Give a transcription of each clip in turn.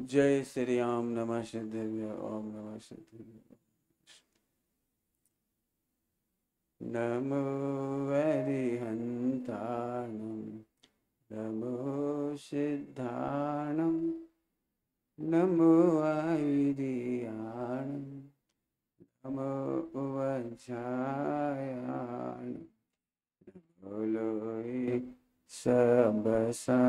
जय श्री राम नम सिद्धि ओम नम सिद्धि नमो हरिहन्ताणं नमो सिद्धाणं नमो ऐरियाणं नमो वञ्चायाणं नमो सब सा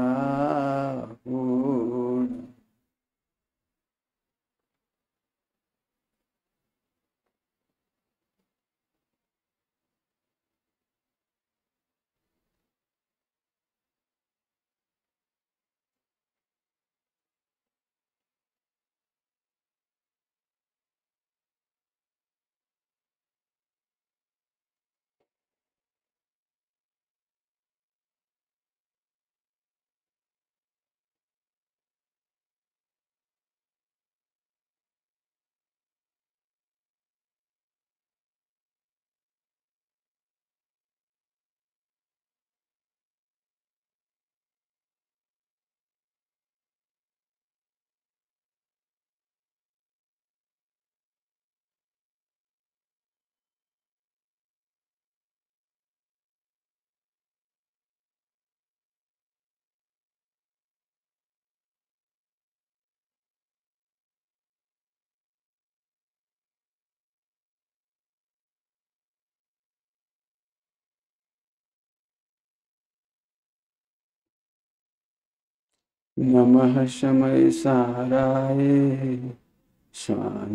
नमः शमय साराय स्वानुत्याचकासि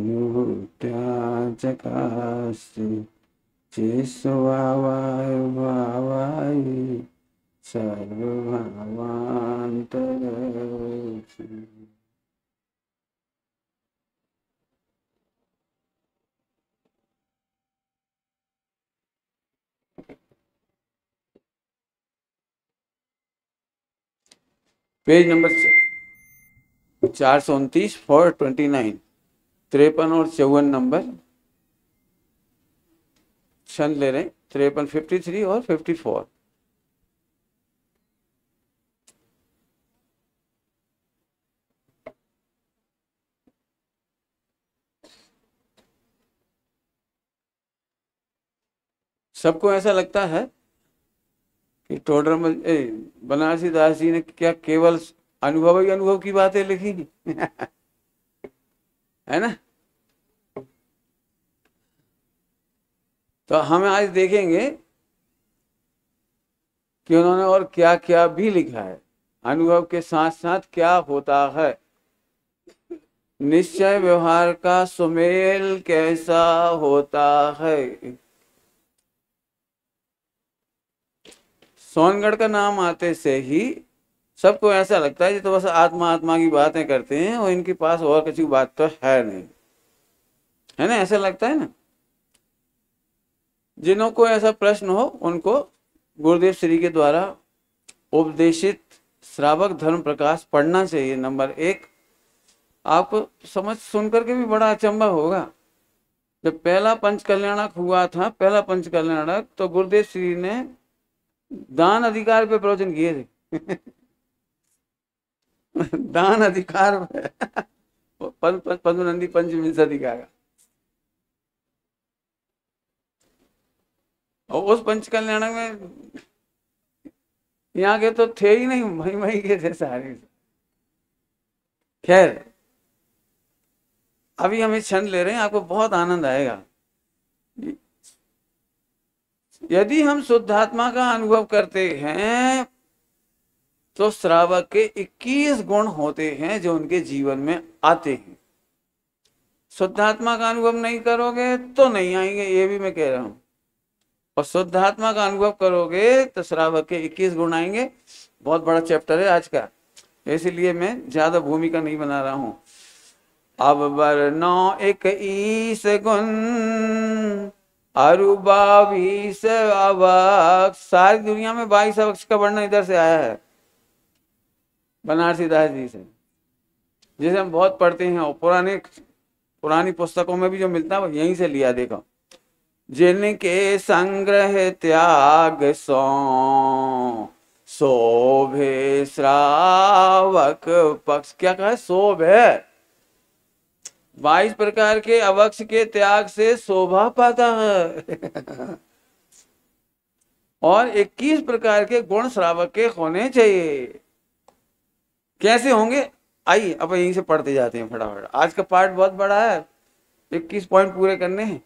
चिस्वावाय भावाय सर्वभावान्तरसि पेज नंबर चार सौ उनतीस फोर ट्वेंटी नाइन त्रेपन और चौवन नंबर छंद ले रहे हैं त्रेपन फिफ्टी थ्री और फिफ्टी फोर सबको ऐसा लगता है कि टोडर बनारसी दास जी ने क्या केवल अनुभव ही अनुभव की बातें लिखी है ना तो हम आज देखेंगे कि उन्होंने और क्या क्या भी लिखा है अनुभव के साथ साथ क्या होता है निश्चय व्यवहार का सुमेल कैसा होता है सोनगढ़ का नाम आते से ही सबको ऐसा लगता है ये तो बस आत्मा आत्मा की बातें करते हैं और इनके पास और किसी बात तो है नहीं है ना ऐसा लगता है ना जिन्हों को ऐसा प्रश्न हो उनको गुरुदेव श्री के द्वारा उपदेशित श्रावक धर्म प्रकाश पढ़ना चाहिए नंबर एक आपको समझ सुनकर के भी बड़ा अचंबा होगा जब पहला पंच कल्याणक हुआ था पहला पंच कल्याणक तो गुरुदेव श्री ने दान अधिकार पे प्रवचन किए थे दान अधिकार पंच पंच अधिकार और उस पंच कल्याण में यहाँ के तो थे ही नहीं वही वही के थे सारे खैर अभी हम इस क्षण ले रहे हैं आपको बहुत आनंद आएगा यदि हम शुद्धात्मा का अनुभव करते हैं तो श्रावक के 21 गुण होते हैं जो उनके जीवन में आते हैं शुद्धात्मा का अनुभव नहीं करोगे तो नहीं आएंगे ये भी मैं कह रहा हूं और शुद्धात्मा का अनुभव करोगे तो श्रावक के 21 गुण आएंगे बहुत बड़ा चैप्टर है आज का इसीलिए मैं ज्यादा भूमिका नहीं बना रहा हूं अब बर एक इक्कीस गुण अरुबा बीस अवक्ष सारी दुनिया में बाईस अवक्ष का वर्णन इधर से आया है बनारसी दास जी से जिसे हम बहुत पढ़ते हैं और पुराने पुरानी पुस्तकों में भी जो मिलता है वो यहीं से लिया देखो जिनके संग्रह त्याग सो शोभे श्रावक पक्ष क्या कहा शोभ है बाईस प्रकार के अवक्ष के त्याग से शोभा पाता है और 21 प्रकार के गुण श्रावक के होने चाहिए कैसे होंगे आइए अब यहीं से पढ़ते जाते हैं फटाफट आज का पार्ट बहुत बड़ा है 21 पॉइंट पूरे करने हैं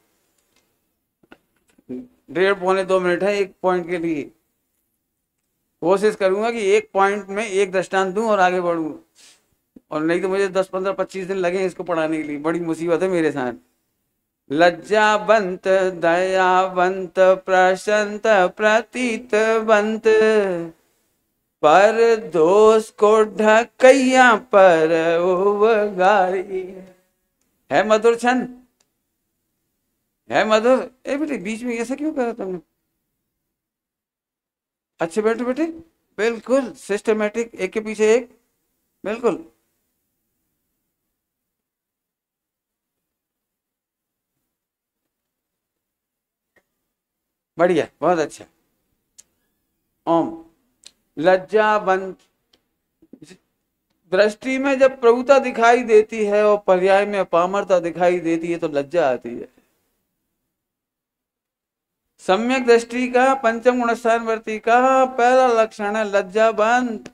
डेढ़ पौने दो मिनट है एक पॉइंट के लिए कोशिश करूंगा कि एक पॉइंट में एक दृष्टांत दूं और आगे बढ़ूंगा और नहीं तो मुझे दस पंद्रह पच्चीस दिन लगे इसको पढ़ाने के लिए बड़ी मुसीबत है मेरे साथ लज्जावंत दयावंत प्रतीत बंत पर दोष को ढकैया पर गारी है मधुर छंद है मधुर ए बेटे बीच में ऐसा क्यों करा तुमने अच्छे बैठे बेटे बिल्कुल सिस्टमेटिक एक के पीछे एक बिल्कुल बढ़िया बहुत अच्छा ओम लज्जावंत दृष्टि में जब प्रभुता दिखाई देती है और पर्याय में अपामरता दिखाई देती है तो लज्जा आती है सम्यक दृष्टि का पंचम गुणस्थान वर्ती का पहला लक्षण है लज्जा बंद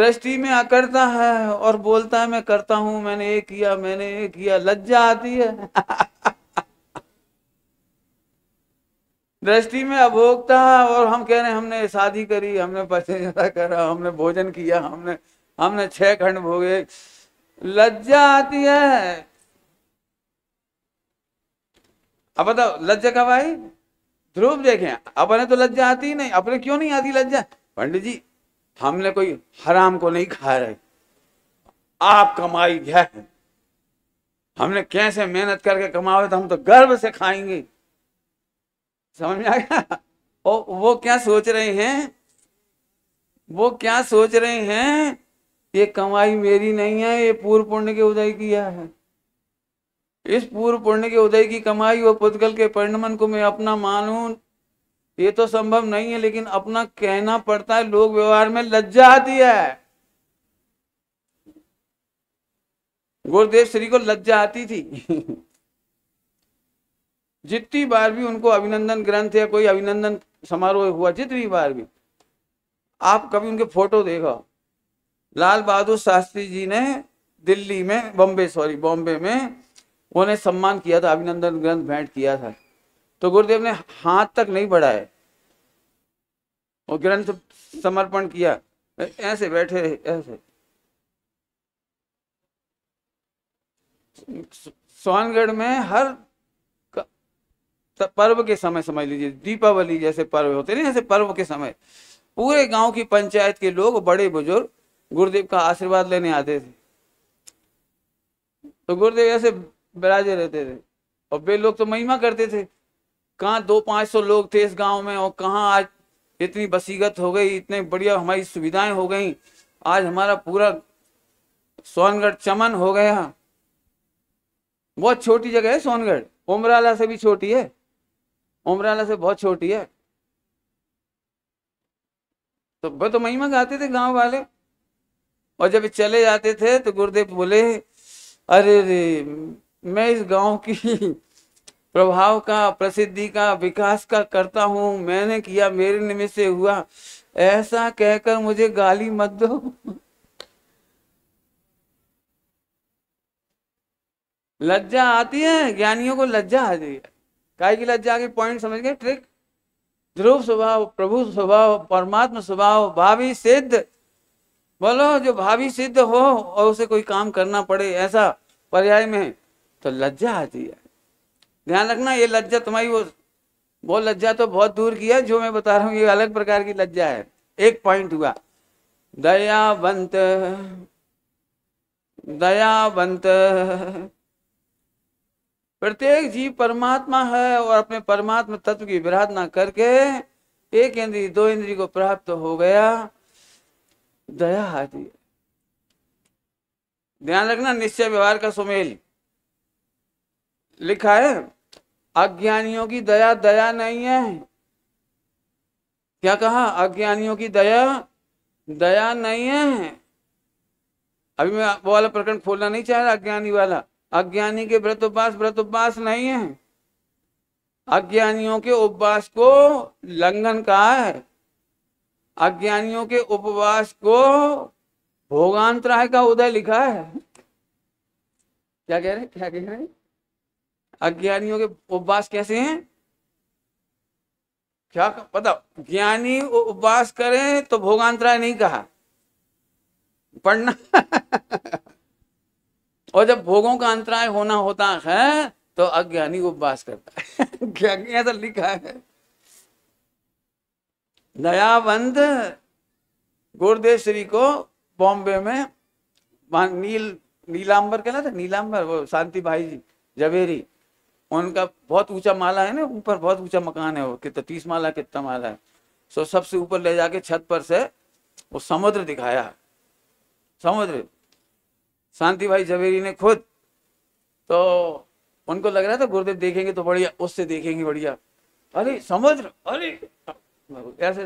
दृष्टि में आकरता है और बोलता है मैं करता हूं मैंने ये किया मैंने ये किया लज्जा आती है दृष्टि में अभोक्ता और हम कह रहे हैं हमने शादी करी हमने पचनता करा हमने भोजन किया हमने हमने छह खंड भोगे लज्जा आती है अब बताओ लज्जा कब आई ध्रुव देखे अपने तो लज्जा आती ही नहीं अपने क्यों नहीं आती लज्जा पंडित जी हमने कोई हराम को नहीं खा रहे आप कमाई है हमने कैसे मेहनत करके कमाओ तो हम तो गर्व से खाएंगे समझ में आ गया ओ, वो क्या सोच रहे हैं वो क्या सोच रहे हैं ये कमाई मेरी नहीं है ये पूर्व पुण्य के उदय किया है इस पूर्व पुण्य के उदय की कमाई वो पुतगल के परिणमन को मैं अपना मानू ये तो संभव नहीं है लेकिन अपना कहना पड़ता है लोग व्यवहार में लज्जा आती है गुरुदेव श्री को लज्जा आती थी जितनी बार भी उनको अभिनंदन ग्रंथ या कोई अभिनंदन समारोह हुआ जितनी बार भी आप कभी उनके फोटो देखा लाल बहादुर शास्त्री जी ने दिल्ली में बॉम्बे सॉरी बॉम्बे में उन्हें सम्मान किया था अभिनंदन ग्रंथ भेंट किया था तो गुरुदेव ने हाथ तक नहीं बढ़ाए और ग्रंथ समर्पण किया ऐसे बैठे ऐसे सोनगढ़ में हर पर्व के समय समझ लीजिए दीपावली जैसे पर्व होते ना जैसे पर्व के समय पूरे गांव की पंचायत के लोग बड़े बुजुर्ग गुरुदेव का आशीर्वाद लेने आते थे तो गुरुदेव ऐसे बिराजे रहते थे और वे लोग तो महिमा करते थे कहाँ दो पांच सौ लोग थे इस गांव में और कहाँ आज इतनी बसीगत हो गई इतने बढ़िया हमारी सुविधाएं हो गई आज हमारा पूरा सोनगढ़ चमन हो गया बहुत छोटी जगह है सोनगढ़ उमराला से भी छोटी है उमराला से बहुत छोटी है तो वो तो महिमा गाते थे गांव वाले और जब चले जाते थे तो गुरुदेव बोले अरे रे मैं इस गांव की प्रभाव का प्रसिद्धि का विकास का करता हूं मैंने किया मेरे निमित्त से हुआ ऐसा कहकर मुझे गाली मत दो लज्जा आती है ज्ञानियों को लज्जा आती है काय की लज्जा की पॉइंट समझ गए ट्रिक ध्रुव स्वभाव प्रभु स्वभाव परमात्मा स्वभाव भावी सिद्ध बोलो जो भावी सिद्ध हो और उसे कोई काम करना पड़े ऐसा पर्याय में तो लज्जा आती है ध्यान रखना ये लज्जा तुम्हारी वो वो लज्जा तो बहुत दूर की है जो मैं बता रहा हूँ ये अलग प्रकार की लज्जा है एक पॉइंट हुआ दयावंत दयावंत प्रत्येक जीव परमात्मा है और अपने परमात्मा तत्व की विराधना करके एक इंद्री दो इंद्री को प्राप्त हो गया दया आदि ध्यान रखना निश्चय व्यवहार का सुमेल लिखा है अज्ञानियों की दया दया नहीं है क्या कहा अज्ञानियों की दया दया नहीं है अभी मैं वो वाला प्रकरण खोलना नहीं चाह रहा अज्ञानी वाला अज्ञानी के व्रत उपवास व्रत उपवास नहीं है अज्ञानियों के उपवास को लंघन कहा है अज्ञानियों के उपवास को भोगांतराय का उदय लिखा है क्या कह रहे क्या कह रहे अज्ञानियों के उपवास कैसे हैं क्या पता ज्ञानी उपवास करें तो भोगांतराय नहीं कहा पढ़ना और जब भोगों का अंतराय होना होता है तो अज्ञानी उपवास करता है ऐसा लिखा है दयावंत गुरुदेव श्री को बॉम्बे में वहां नील नीलांबर कहना था नीलांबर वो शांति भाई जी जवेरी उनका बहुत ऊंचा माला है ना ऊपर बहुत ऊंचा मकान है वो कितना तीस माला कितना माला है सो सबसे ऊपर ले जाके छत पर से वो समुद्र दिखाया समुद्र शांति भाई जवेरी ने खुद तो उनको लग रहा था गुरुदेव देखेंगे तो बढ़िया उससे देखेंगे बढ़िया अरे समझ अरे कैसे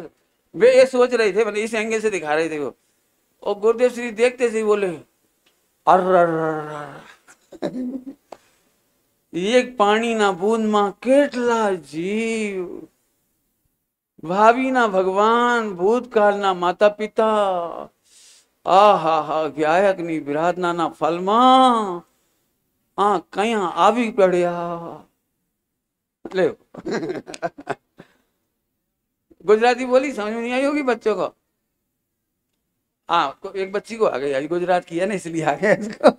वे ये सोच रहे थे मतलब इस एंगल से दिखा रहे थे वो और गुरुदेव श्री देखते से बोले ये पानी ना बूंद मा केटला जीव भाभी ना भगवान भूतकाल ना माता पिता ಆಹಾಹಾ ವ್ಯಾಯಗ್ನಿ ವಿರಾಧನಾನ फलमा आ कया ಆವಿ ಪಡ್ಯಾ લે गुजराती बोली समझ नहीं आई होगी बच्चों को हाँ एक बच्ची को आ गई आई गुजरात की है ना इसलिए आ गया इसको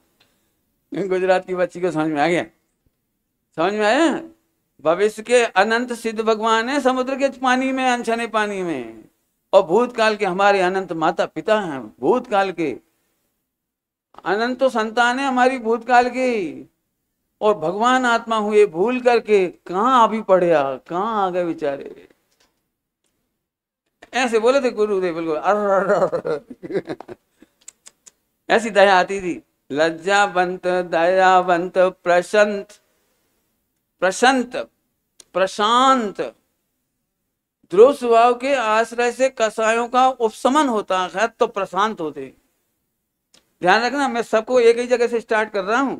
गुजरात की बच्ची को समझ में आ गया समझ में आया भविष्य के अनंत सिद्ध भगवान है समुद्र के पानी में अनशने पानी में और भूतकाल के हमारे अनंत माता पिता हैं भूतकाल के अनंत तो संतान है हमारी भूतकाल की और भगवान आत्मा हुए भूल करके कहा अभी पढ़िया कहाँ आ गए बेचारे ऐसे बोले थे गुरुदेव बिल्कुल अर ऐसी दया आती थी लज्जावंत दयावंत प्रशंत प्रशंत प्रशांत ध्रुव स्वभाव के आश्रय से कसायों का उपशमन होता है तो प्रशांत होते ध्यान रखना मैं सबको एक ही जगह से स्टार्ट कर रहा हूं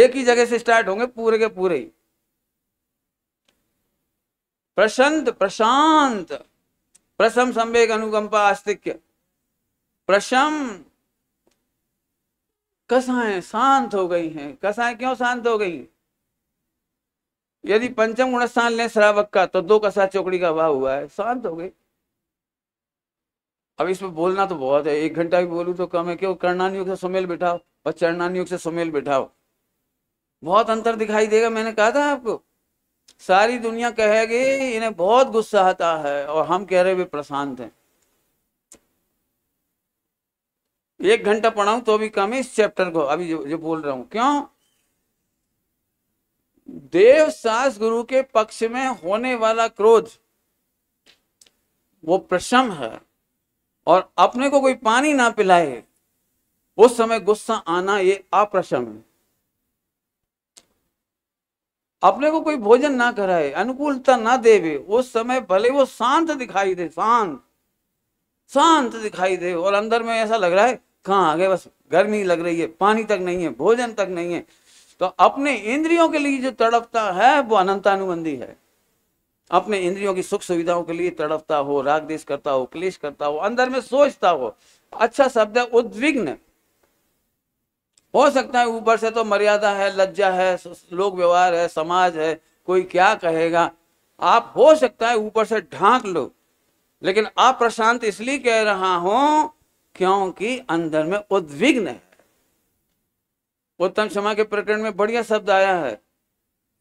एक ही जगह से स्टार्ट होंगे पूरे के पूरे प्रशांत प्रशांत प्रशम संवेग अनुकंपा आस्तिक्य प्रशम कसाएं शांत हो गई हैं कसाएं क्यों शांत हो गई हैं यदि पंचम गुण स्थान लें श्रावक का तो दो कसा चौकड़ी का अभाव हुआ है शांत हो गई अब इसमें बोलना तो बहुत है एक घंटा भी बोलू तो कम है क्यों कर्णानुयोग से सुमेल बिठाओ और चरणानुयोग से सुमेल बिठाओ बहुत अंतर दिखाई देगा मैंने कहा था आपको सारी दुनिया कहेगी इन्हें बहुत गुस्सा आता है और हम कह रहे वे प्रशांत हैं एक घंटा पढ़ाऊं तो भी कम है इस चैप्टर को अभी जो, जो बोल रहा हूं क्यों देव सास गुरु के पक्ष में होने वाला क्रोध वो प्रशम है और अपने को कोई पानी ना पिलाए उस समय गुस्सा आना ये अप्रशम है अपने को कोई भोजन ना कराए अनुकूलता ना देवे उस समय भले वो शांत दिखाई दे शांत शांत दिखाई दे और अंदर में ऐसा लग रहा है कहा आ गए बस गर्मी लग रही है पानी तक नहीं है भोजन तक नहीं है तो अपने इंद्रियों के लिए जो तड़पता है वो अनंतानुबंधी है अपने इंद्रियों की सुख सुविधाओं के लिए तड़पता हो राग देश करता हो क्लेश करता हो अंदर में सोचता हो अच्छा शब्द है उद्विग्न हो सकता है ऊपर से तो मर्यादा है लज्जा है लोक व्यवहार है समाज है कोई क्या कहेगा आप हो सकता है ऊपर से ढांक लो लेकिन आप प्रशांत इसलिए कह रहा हूं क्योंकि अंदर में उद्विग्न है उत्तम क्षमा के प्रकरण में बढ़िया शब्द आया है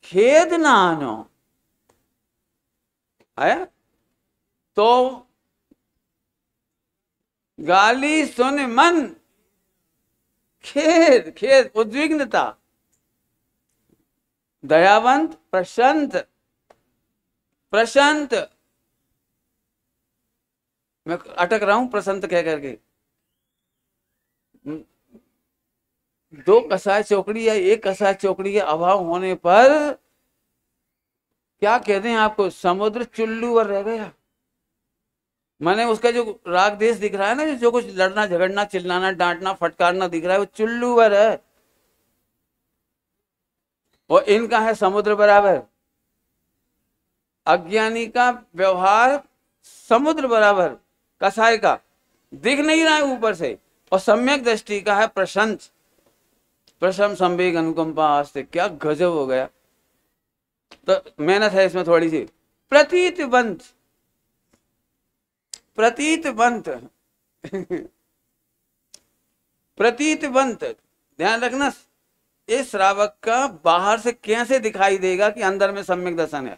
खेद ना आनो आया तो गाली सुन मन खेद खेद उद्विग्नता दयावंत प्रशांत प्रशांत मैं अटक रहा हूं प्रशांत कह करके दो कसाय चौकड़ी या एक कसाय चौकड़ी के अभाव होने पर क्या कहते हैं आपको समुद्र चुल्लू पर रह गया मैंने उसका जो राग देश दिख रहा है ना जो कुछ लड़ना झगड़ना चिल्लाना डांटना फटकारना दिख रहा है वो चुल्लू पर है और इनका है समुद्र बराबर अज्ञानी का व्यवहार समुद्र बराबर कसाय का दिख नहीं रहा है ऊपर से और सम्यक दृष्टि का है प्रशंस प्रसम संवेग अनुकंपा आस्ते क्या गजब हो गया तो मेहनत है इसमें थोड़ी सी बंत प्रतीत बंत ध्यान रखना इस श्रावक का बाहर से कैसे दिखाई देगा कि अंदर में सम्यक दर्शन है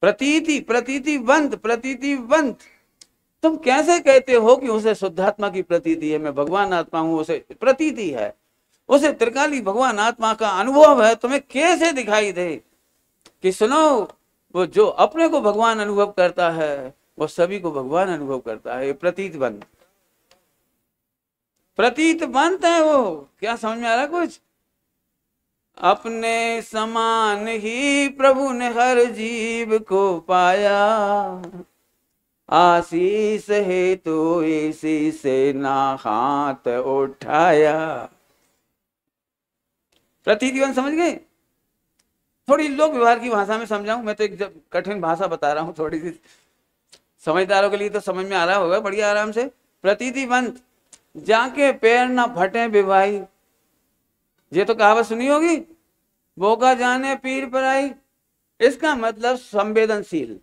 प्रतीति प्रतीति बंत तुम कैसे कहते हो कि उसे शुद्धात्मा की प्रतीति है मैं भगवान आत्मा हूं उसे प्रतीति है उसे त्रिकाली भगवान आत्मा का अनुभव है तुम्हें कैसे दिखाई दे कि सुनो वो जो अपने को भगवान अनुभव करता है वो सभी को भगवान अनुभव करता है प्रतीत बंध प्रतीत बनत है वो क्या समझ में आ रहा कुछ अपने समान ही प्रभु ने हर जीव को पाया आशीष हेतु तो इसी से ना हाथ उठाया प्रतीत समझ गए थोड़ी लोक व्यवहार की भाषा में समझाऊं मैं तो एक जब कठिन भाषा बता रहा हूँ थोड़ी सी समझदारों के लिए तो समझ में आ रहा होगा बढ़िया आराम से प्रतीतिवंत जाके पैर ना फटे विवाही ये तो कहावत सुनी होगी बोका जाने पीर पर आई इसका मतलब संवेदनशील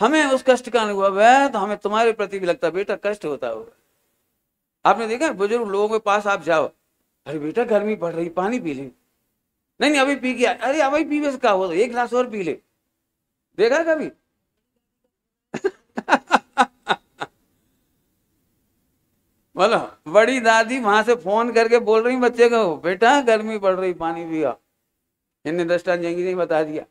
हमें उस कष्ट का अनुभव है तो हमें तुम्हारे प्रति भी लगता बेटा कष्ट होता होगा आपने देखा बुजुर्ग लोगों के पास आप जाओ अरे बेटा गर्मी पड़ रही पानी पी लें नहीं नहीं अभी पी गया अरे अभी पी वैसे कहा हो तो एक गिलास और पी ले देखा कभी बोलो बड़ी दादी वहां से फोन करके बोल रही बच्चे को बेटा गर्मी पड़ रही पानी पिया इनने दृष्टान जंगी नहीं बता दिया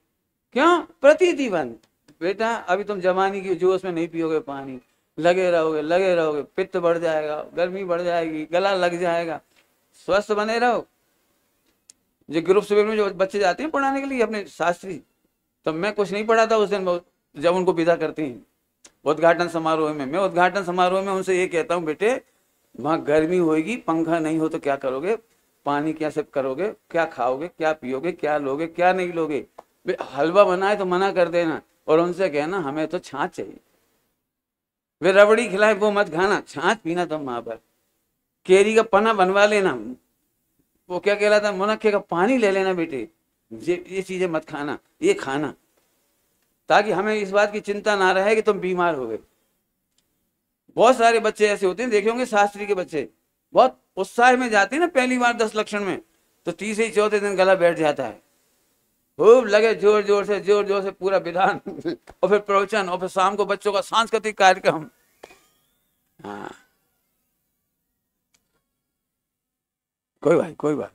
क्यों प्रतिदीवन बेटा अभी तुम जमानी की जोश में नहीं पियोगे पानी लगे रहोगे लगे रहोगे पित्त बढ़ जाएगा गर्मी बढ़ जाएगी गला लग जाएगा स्वस्थ बने रहो जो ग्रुप शिविर में जो बच्चे जाते हैं पढ़ाने के लिए अपने शास्त्री तो मैं कुछ नहीं पढ़ा था उस दिन जब उनको विदा करती हैं उद्घाटन समारोह में मैं उद्घाटन समारोह में उनसे ये कहता हूँ बेटे वहाँ गर्मी होगी पंखा नहीं हो तो क्या करोगे पानी क्या सब करोगे क्या खाओगे क्या पियोगे क्या लोगे क्या नहीं लोगे हलवा बनाए तो मना कर देना और उनसे कहना हमें तो छाछ चाहिए वे रबड़ी खिलाए वो मत खाना छाछ पीना तुम तो वहां पर केरी का पना बनवा लेना वो क्या कहलाता मुनक्के का पानी ले लेना बेटे ये ये चीज़ें मत खाना ये खाना ताकि हमें इस बात की चिंता ना रहे कि तुम बीमार हो गए बहुत सारे बच्चे ऐसे होते हैं देखे होंगे शास्त्री के बच्चे बहुत उत्साह में जाते हैं ना पहली बार दस लक्षण में तो तीसरे चौथे दिन गला बैठ जाता है खूब लगे जोर जोर से जोर जोर से पूरा विधान और फिर प्रवचन और फिर शाम को बच्चों का सांस्कृतिक कार्यक्रम हाँ कोई बात कोई बात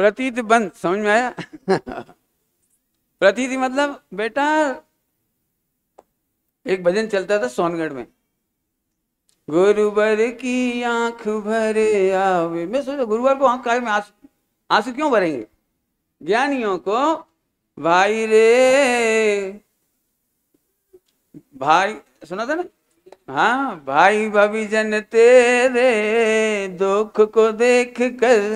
प्रतीत बंद समझ में आया प्रतिथि मतलब बेटा एक भजन चलता था सोनगढ़ में गुरुवर की आंख भरे आवे मैं सोचा गुरुवार को आंख में आंसू क्यों भरेंगे ज्ञानियों को भाई रे भाई सुना था ना हाँ भाई भाभी जन तेरे दुख को देख कर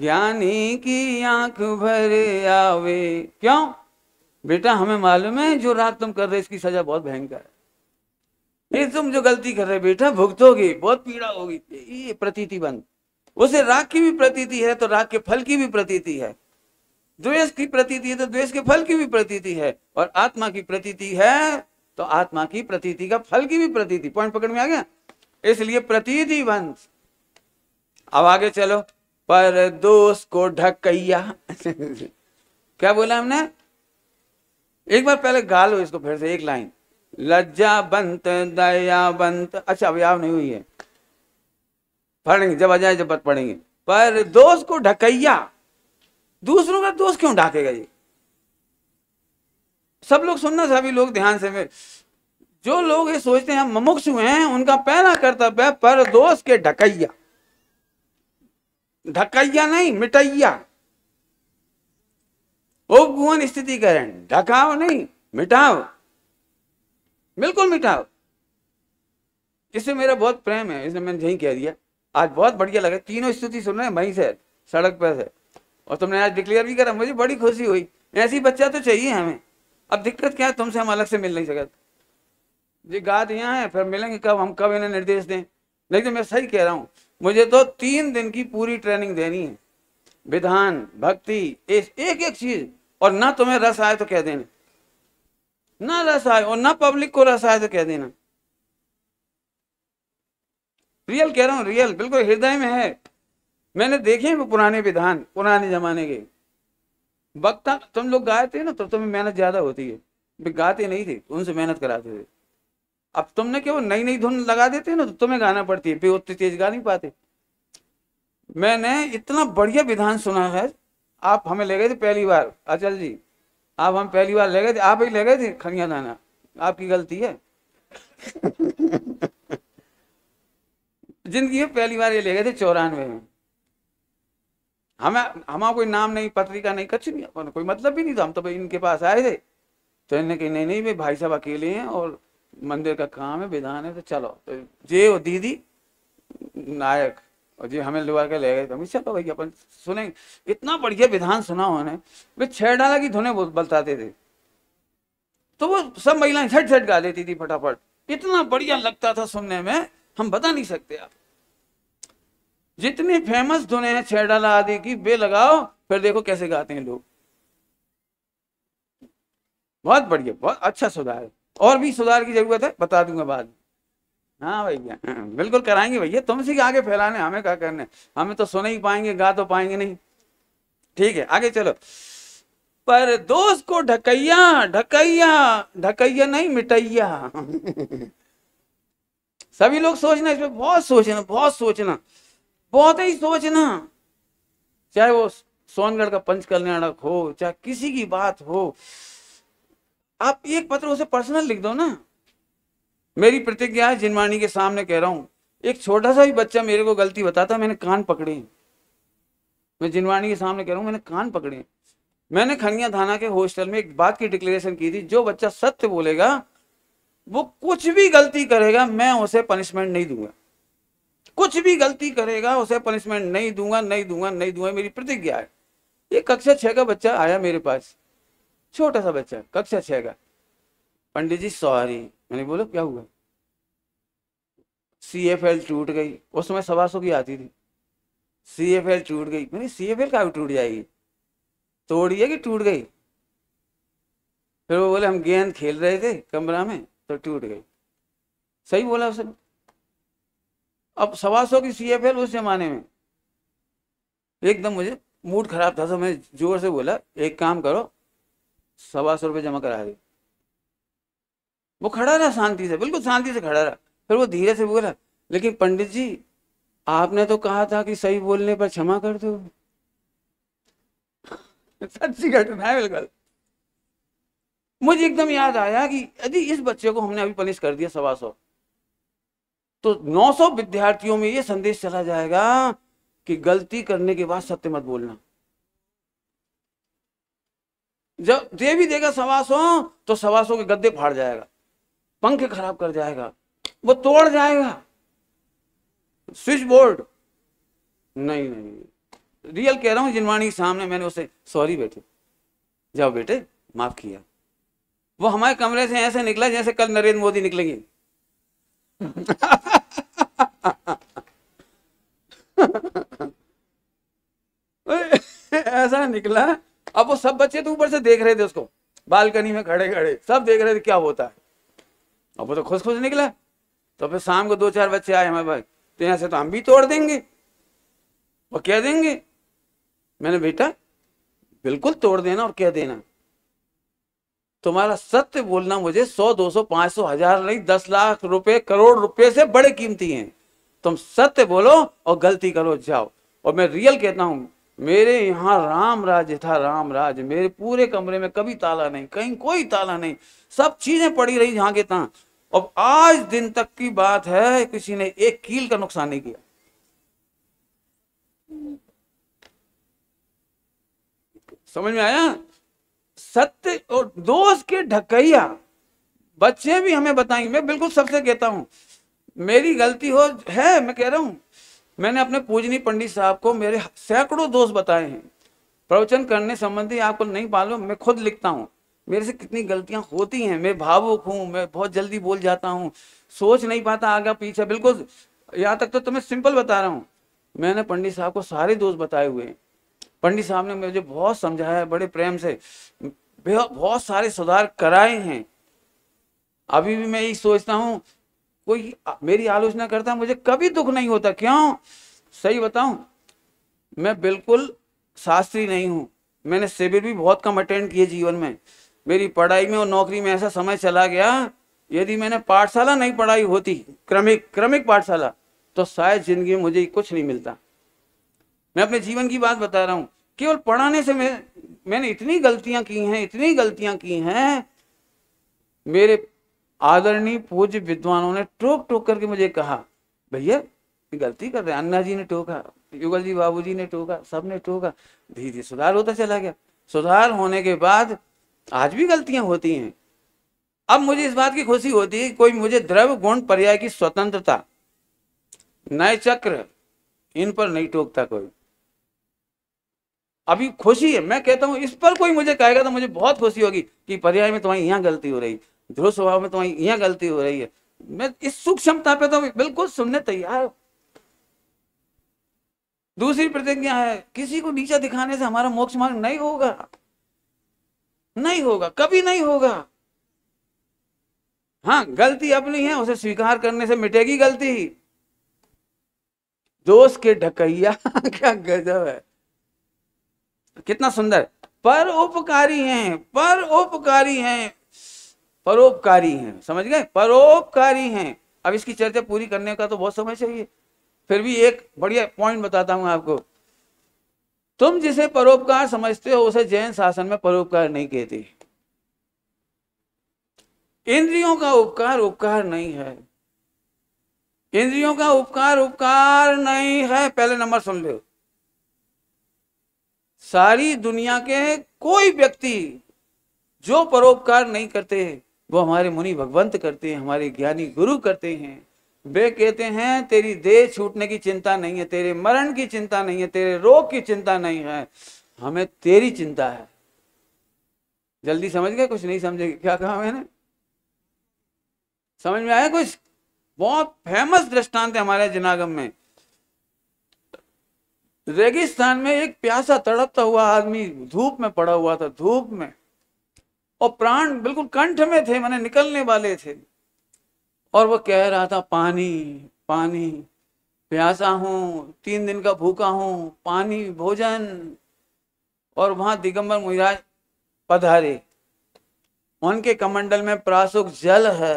ज्ञानी की आंख भर आवे क्यों बेटा हमें मालूम है जो रात तुम कर रहे इसकी सजा बहुत भयंकर है ये तुम जो गलती कर रहे बेटा भुगतोगे बहुत पीड़ा होगी ये प्रतीति बंद उसे राग की भी प्रतीति है तो राग के फल की भी प्रतीति है द्वेष की प्रतीति है तो द्वेष के फल की भी प्रतीति है और आत्मा की प्रतीति है तो आत्मा की प्रतीति का फल की भी प्रतीति पॉइंट पकड़ में आ गया इसलिए प्रतीति वंश अब आगे चलो पर दोष को ढकैया क्या बोला हमने एक बार पहले गाल हो इसको फिर से एक लाइन लज्जा बंत दया बंत अच्छा अब आप नहीं हुई है पढ़ेंगे जब आ जाए जब बत पढ़ेंगे पर दोष को ढकैया दूसरों का दोष क्यों ढाकेगा ये सब लोग सुनना सभी लोग ध्यान से में जो लोग ये सोचते हैं हम ममुक्ष हुए हैं उनका पहला कर्तव्य पर दोष के ढकैया ढकैया नहीं मिटैया उपगुवन स्थिति ढकाओ नहीं मिटाओ बिल्कुल मिटाओ इससे मेरा बहुत प्रेम है इसने मैंने यही कह दिया आज बहुत बढ़िया लगा तीनों स्तुति सुन रहे हैं वहीं से सड़क पर से और तुमने आज डिक्लेयर भी करा मुझे बड़ी खुशी हुई ऐसी बच्चा तो चाहिए हमें अब दिक्कत क्या है तुमसे हम अलग से मिल नहीं सकते जी गाद यहाँ है फिर मिलेंगे कब हम कब इन्हें निर्देश दें नहीं तो मैं सही कह रहा हूँ मुझे तो तीन दिन की पूरी ट्रेनिंग देनी है विधान भक्ति इस एक एक चीज और ना तुम्हें रस आए तो कह देना ना रस आए और ना पब्लिक को रस आए तो कह देना रियल कह रहा हूँ रियल बिल्कुल हृदय में है मैंने देखे वो पुराने विधान पुराने जमाने के वक्ता तुम लोग गाए थे ना तो तुम्हें मेहनत ज्यादा होती है गाते नहीं थे उनसे मेहनत कराते थे अब तुमने क्या नई नई धुन लगा देते ना तो तुम्हें गाना पड़ती है फिर उतनी तो तेज गा नहीं पाते मैंने इतना बढ़िया विधान सुना है आप हमें ले गए थे पहली बार अचल जी आप हम पहली बार ले गए थे आप ही ले गए थे खनिया दाना आपकी गलती है जिंदगी में पहली बार ये ले गए थे चौरानवे में हमें हमारा कोई नाम नहीं पत्रिका नहीं कुछ नहीं कोई मतलब भी नहीं था हम तो भाई इनके पास आए थे तो इन्हें कहीं नहीं नहीं भाई साहब अकेले हैं और मंदिर का काम है विधान है तो चलो तो जे वो दीदी नायक और जी हमें लुआ के ले गए तो चलो भाई अपन सुने इतना बढ़िया विधान सुना उन्होंने वे छह डाला की धुने बलताते थे तो वो सब महिलाएं झट झट गा देती थी फटाफट इतना बढ़िया लगता था सुनने में हम बता नहीं सकते आप जितनी फेमस धुने हैं छह डाला आदि की बे लगाओ फिर देखो कैसे गाते हैं लोग बहुत बढ़िया बहुत अच्छा सुधार है और भी सुधार की जरूरत है बता दूंगा बाद में हाँ भैया हाँ, हाँ, बिल्कुल कराएंगे भैया तुमसे ही आगे फैलाने हमें क्या करने हमें तो सुन ही पाएंगे गा तो पाएंगे नहीं ठीक है आगे चलो पर दोस्त को ढकैया ढकैया ढकैया नहीं मिटैया सभी लोग सोचना इसमें बहुत सोचना बहुत सोचना बहुत ही सोचना चाहे वो सोनगढ़ का पंच कल्याणक हो चाहे किसी की बात हो आप एक पत्र उसे पर्सनल लिख दो ना मेरी प्रतिज्ञा है जिनवाणी के सामने कह रहा हूं एक छोटा सा भी बच्चा मेरे को गलती बताता मैंने कान पकड़े मैं जिनवाणी के सामने कह रहा हूं मैंने कान पकड़े मैंने खनिया थाना के हॉस्टल में एक बात की डिक्लेरेशन की थी जो बच्चा सत्य बोलेगा वो कुछ भी गलती करेगा मैं उसे पनिशमेंट नहीं दूंगा कुछ भी गलती करेगा उसे पनिशमेंट नहीं दूंगा नहीं दूंगा नहीं दूंगा मेरी प्रतिज्ञा है ये कक्षा छह का बच्चा आया मेरे पास छोटा सा बच्चा कक्षा छह का पंडित जी सॉरी मैंने बोला क्या हुआ सी एफ एल टूट गई उस समय सवा सौ की आती थी सी एफ एल टूट गई मैंने सी एफ एल का टूट जाएगी तोड़ी है कि टूट गई फिर वो बोले हम गेंद खेल रहे थे कमरा में तो टूट गई सही बोला उसने अब सवा सौ की सी एफ एल उस जमाने में एकदम मुझे मूड खराब था तो मैंने जोर से बोला एक काम करो सवा सौ रुपये जमा करा दी वो खड़ा रहा शांति से बिल्कुल शांति से खड़ा रहा फिर वो धीरे से बोला लेकिन पंडित जी आपने तो कहा था कि सही बोलने पर क्षमा कर दो सच्ची घटना है बिल्कुल मुझे एकदम याद आया कि यदि इस बच्चे को हमने अभी पनिश कर दिया सवा सौ तो 900 विद्यार्थियों में यह संदेश चला जाएगा कि गलती करने के बाद सत्य मत बोलना जब देवी भी देगा सवा सौ तो सवा सौ के गद्दे फाड़ जाएगा पंखे खराब कर जाएगा वो तोड़ जाएगा स्विच बोर्ड नहीं नहीं रियल कह रहा हूं जिनवाणी के सामने मैंने उसे सॉरी बेटे जाओ बेटे माफ किया वो हमारे कमरे से ऐसे निकला जैसे कल नरेंद्र मोदी निकलेंगे ऐसा निकला अब वो सब बच्चे तो ऊपर से देख रहे थे उसको बालकनी में खड़े खड़े सब देख रहे थे क्या होता है अब वो तो खुश खुश निकला तो फिर शाम को दो चार बच्चे आए हमारे भाई तो यहां से तो हम भी तोड़ देंगे और कह देंगे मैंने बेटा बिल्कुल तोड़ देना और कह देना तुम्हारा सत्य बोलना मुझे सौ दो सौ पांच सौ हजार नहीं दस लाख रुपए करोड़ रुपए से बड़े कीमती हैं तुम सत्य बोलो और गलती करो जाओ और मैं रियल कहता हूं मेरे यहाँ राम राज्य था राम राज मेरे पूरे कमरे में कभी ताला नहीं कहीं कोई ताला नहीं सब चीजें पड़ी रही जहां के तहा अब आज दिन तक की बात है किसी ने एक कील का नुकसान नहीं किया समझ में आया सत्य और दोष के ढकैया बच्चे भी हमें बताएंगे मैं बिल्कुल सबसे कहता हूं मेरी गलती हो है मैं कह रहा हूं मैंने अपने पूजनी पंडित साहब को मेरे सैकड़ों दोस्त बताए हैं प्रवचन करने संबंधी आपको नहीं मालूम मैं खुद लिखता हूँ मेरे से कितनी गलतियां होती हैं मैं भावुक हूँ मैं बहुत जल्दी बोल जाता हूँ सोच नहीं पाता आगे पीछे बिल्कुल यहाँ तक तो तुम्हें सिंपल बता रहा हूँ मैंने पंडित साहब को सारे दोस्त बताए हुए पंडित साहब ने मुझे बहुत समझाया बड़े प्रेम से बहुत सारे सुधार कराए हैं अभी भी मैं यही सोचता हूँ कोई मेरी आलोचना करता मुझे कभी दुख नहीं होता क्यों सही बताऊं मैं बिल्कुल शास्त्री नहीं हूं मैंने शिविर भी बहुत कम अटेंड किए जीवन में मेरी पढ़ाई में और नौकरी में ऐसा समय चला गया यदि मैंने पाठशाला नहीं पढ़ाई होती क्रमिक क्रमिक पाठशाला तो शायद जिंदगी में मुझे कुछ नहीं मिलता मैं अपने जीवन की बात बता रहा हूं केवल पढ़ाने से मैं मैंने इतनी गलतियां की हैं इतनी गलतियां की हैं मेरे आदरणीय पूज्य विद्वानों ने टोक टोक करके मुझे कहा भैया गलती कर रहे हैं अन्ना जी ने टोका युगल जी बाबू जी ने टोका सब ने टोका धीरे धीरे सुधार होता चला गया सुधार होने के बाद आज भी गलतियां होती हैं अब मुझे इस बात की खुशी होती है कोई मुझे द्रव गुण पर्याय की स्वतंत्रता नए चक्र इन पर नहीं टोकता कोई अभी खुशी है मैं कहता हूं इस पर कोई मुझे कहेगा तो मुझे बहुत खुशी होगी कि पर्याय में तुम्हारी यहाँ गलती हो रही ध्रुव स्वभाव में तुम्हारी यहाँ गलती हो रही है मैं इस सूक्ष्मता पे तो बिल्कुल सुनने तैयार हूं दूसरी प्रतिज्ञा है किसी को नीचा दिखाने से हमारा मोक्ष मार्ग नहीं होगा नहीं होगा कभी नहीं होगा हाँ गलती अपनी है उसे स्वीकार करने से मिटेगी गलती दोष के ढकैया क्या गजब है कितना सुंदर पर उपकारी हैं पर उपकारी हैं परोपकारी हैं समझ गए परोपकारी हैं अब इसकी चर्चा पूरी करने का तो बहुत समय चाहिए फिर भी एक बढ़िया पॉइंट बताता हूं आपको तुम जिसे परोपकार समझते हो उसे जैन शासन में परोपकार नहीं कहते इंद्रियों का उपकार उपकार नहीं है इंद्रियों का उपकार उपकार नहीं है पहले नंबर सुन लो सारी दुनिया के कोई व्यक्ति जो परोपकार नहीं करते हैं वो हमारे मुनि भगवंत करते हैं हमारे ज्ञानी गुरु करते हैं वे कहते हैं तेरी देह छूटने की चिंता नहीं है तेरे मरण की चिंता नहीं है तेरे रोग की चिंता नहीं है हमें तेरी चिंता है जल्दी समझ गए कुछ नहीं समझे क्या कहा मैंने समझ में आया कुछ बहुत फेमस दृष्टांत है हमारे जनागम में रेगिस्तान में एक प्यासा तड़पता हुआ आदमी धूप में पड़ा हुआ था धूप में और प्राण बिल्कुल कंठ में थे मैंने निकलने वाले थे और वो कह रहा था पानी पानी प्यासा हूं तीन दिन का भूखा हूं पानी भोजन और वहां दिगंबर मुहिराज पधारे उनके कमंडल में प्रासुक जल है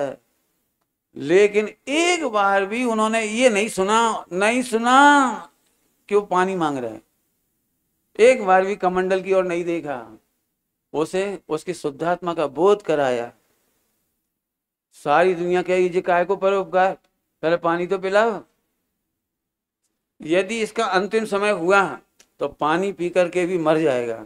लेकिन एक बार भी उन्होंने ये नहीं सुना नहीं सुना कि वो पानी मांग रहे हैं एक बार भी कमंडल की ओर नहीं देखा उसे उसकी शुद्धात्मा का बोध कराया सारी दुनिया कह जी काय को परोपकार पहले पानी तो पिलाओ यदि इसका अंतिम समय हुआ तो पानी पी करके भी मर जाएगा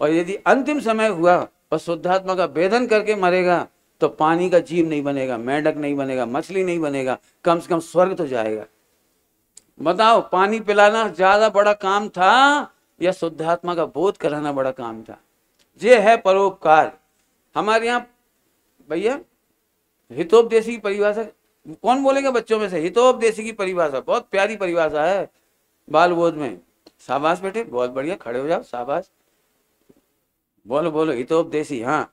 और यदि अंतिम समय हुआ और शुद्धात्मा का वेदन करके मरेगा तो पानी का जीव नहीं बनेगा मेढक नहीं बनेगा मछली नहीं बनेगा कम से कम स्वर्ग तो जाएगा बताओ पानी पिलाना ज्यादा बड़ा काम था या शुद्धात्मा का बोध कराना बड़ा काम था ये है परोपकार हमारे यहाँ भैया हितोपदेशी की परिभाषा कौन बोलेंगे बच्चों में से हितोपदेशी की परिभाषा बहुत प्यारी परिभाषा है बाल बोध में शाबाश बेटे बहुत बढ़िया खड़े हो जाओ शाबाश बोलो बोलो हितोपदेशी हाँ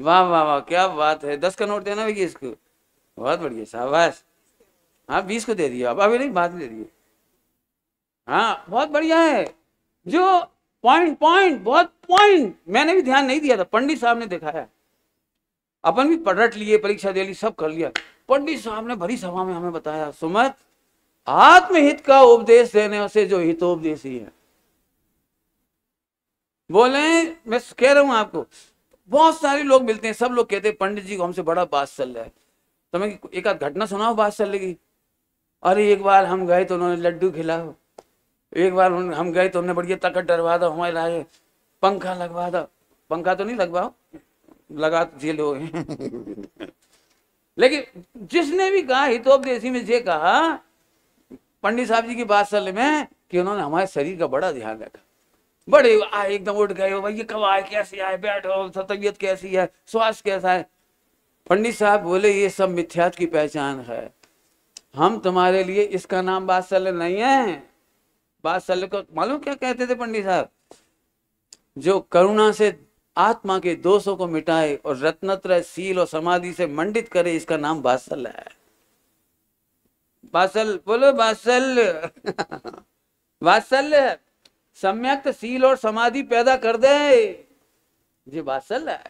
वाह वाह वाह क्या बात है दस का नोट देना भैया इसको बहुत बढ़िया शाबाश हाँ बीस को दे दिए अब अभी नहीं बात दे दिए हाँ बहुत बढ़िया है जो पॉइंट पॉइंट बहुत पॉइंट मैंने भी ध्यान नहीं दिया था पंडित साहब ने दिखाया अपन भी पलट लिए परीक्षा दे ली सब कर लिया पंडित साहब ने भरी सभा में हमें बताया सुमत आत्महित का उपदेश देने से जो हितोपदेश है बोले मैं कह रहा हूं आपको बहुत सारे लोग मिलते हैं सब लोग कहते हैं पंडित जी को हमसे बड़ा बात चल रहा है तो मैं एक आध घटना सुनाओ बात चल रही अरे एक बार हम गए तो उन्होंने लड्डू खिलाओ एक बार हम गए तो हमने बढ़िया तकट डरवा दो हमारे लाए पंखा लगवा दो पंखा तो नहीं लगवाओ लगा जेल हो लेकिन जिसने भी कहा हितोपदेशी में जे कहा पंडित साहब जी की बात सल में कि उन्होंने हमारे शरीर का बड़ा ध्यान रखा बड़े आए एकदम उठ गए भाई ये कब आए कैसे आए बैठो तबियत कैसी है स्वास्थ्य कैसा है पंडित साहब बोले ये सब मिथ्यात की पहचान है हम तुम्हारे लिए इसका नाम बादशाह नहीं है सल को मालूम क्या कहते थे पंडित साहब जो करुणा से आत्मा के दोषों को मिटाए और रत्नत्र सील और समाधि से मंडित करे इसका नाम बासल है बासल बोलो बासल बासल सम्यक सील और समाधि पैदा कर दे ये बासल है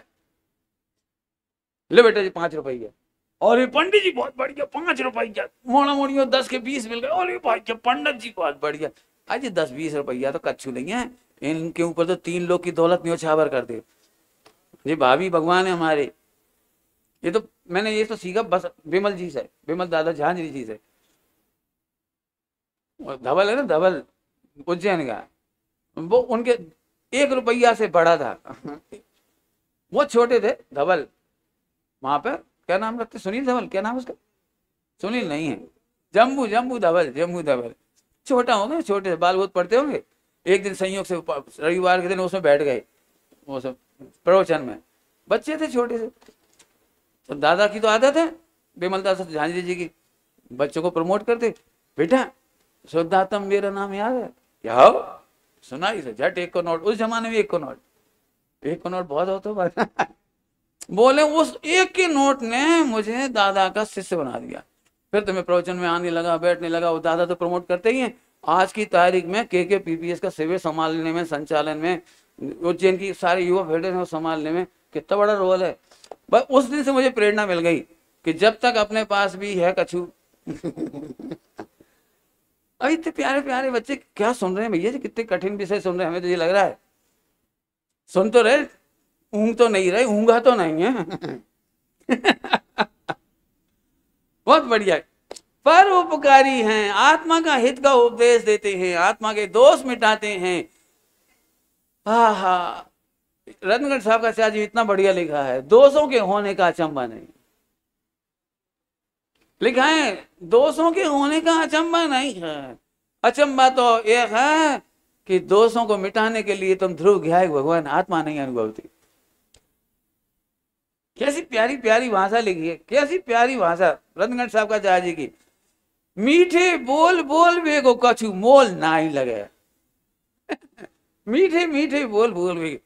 ले बेटा जी पांच रुपये और ये पंडित जी बहुत बढ़िया पांच रुपये मोड़ा मोड़ियों दस के बीस मिल गए और ये भाई पंडित जी बहुत बढ़िया अरे दस बीस रुपया तो कच्छू नहीं है इनके ऊपर तो तीन लोग की दौलत न्योछावर कर दे जी भाभी भगवान है हमारे ये तो मैंने ये तो सीखा बस विमल जी से विमल दादा झांझरी जी से धवल है ना धवल उज्जैन का वो उनके एक रुपया से बड़ा था वो छोटे थे धवल वहां पर क्या नाम रखते सुनील धवल क्या नाम उसका सुनील नहीं है जम्बू जम्बू धवल जम्बू धवल छोटा होगा छोटे बाल बहुत पढ़ते होंगे एक दिन संयोग से रविवार के दिन उसमें बैठ गए वो सब प्रवचन में बच्चे थे छोटे से तो दादा की तो आदत है बेमलता दास जी की बच्चों को प्रमोट करते बेटा तम मेरा नाम याद है क्या हो सुना ही झट एक को नोट उस जमाने में एक को नोट एक को नोट बहुत होता बोले उस एक के नोट ने मुझे दादा का शिष्य बना दिया फिर तुम्हें तो प्रवचन में आने लगा बैठने लगा वो दादा तो प्रमोट करते ही है आज की तारीख में के के पीपीएस का सेवे संभालने में संचालन में उज्जैन की सारे युवा फेडरेशन को संभालने में कितना बड़ा रोल है बस उस दिन से मुझे प्रेरणा मिल गई कि जब तक अपने पास भी है कछु अभी इतने प्यारे प्यारे बच्चे क्या सुन रहे हैं भैया जी कितने कठिन विषय सुन रहे हैं हमें तो ये लग रहा है सुन तो रहे ऊँग तो नहीं रहे ऊँगा तो नहीं है बहुत बढ़िया पर उपकारी हैं आत्मा का हित का उपदेश देते हैं आत्मा के दोष मिटाते हैं हा हा रतनगढ़ साहब का चार्य इतना बढ़िया लिखा है दोषों के होने का अचंबा नहीं लिखा है दोषों के होने का अचंबा नहीं है अचंबा तो यह है कि दोषों को मिटाने के लिए तुम ध्रुव ध्याय भगवान आत्मा नहीं अनुभवती कैसी प्यारी प्यारी भाषा लिखी है कैसी प्यारी भाषा रतनगढ़ साहब का चाहिए की मीठे बोल बोल को कछु मोल ना ही लगे मीठे मीठे बोल बोल वे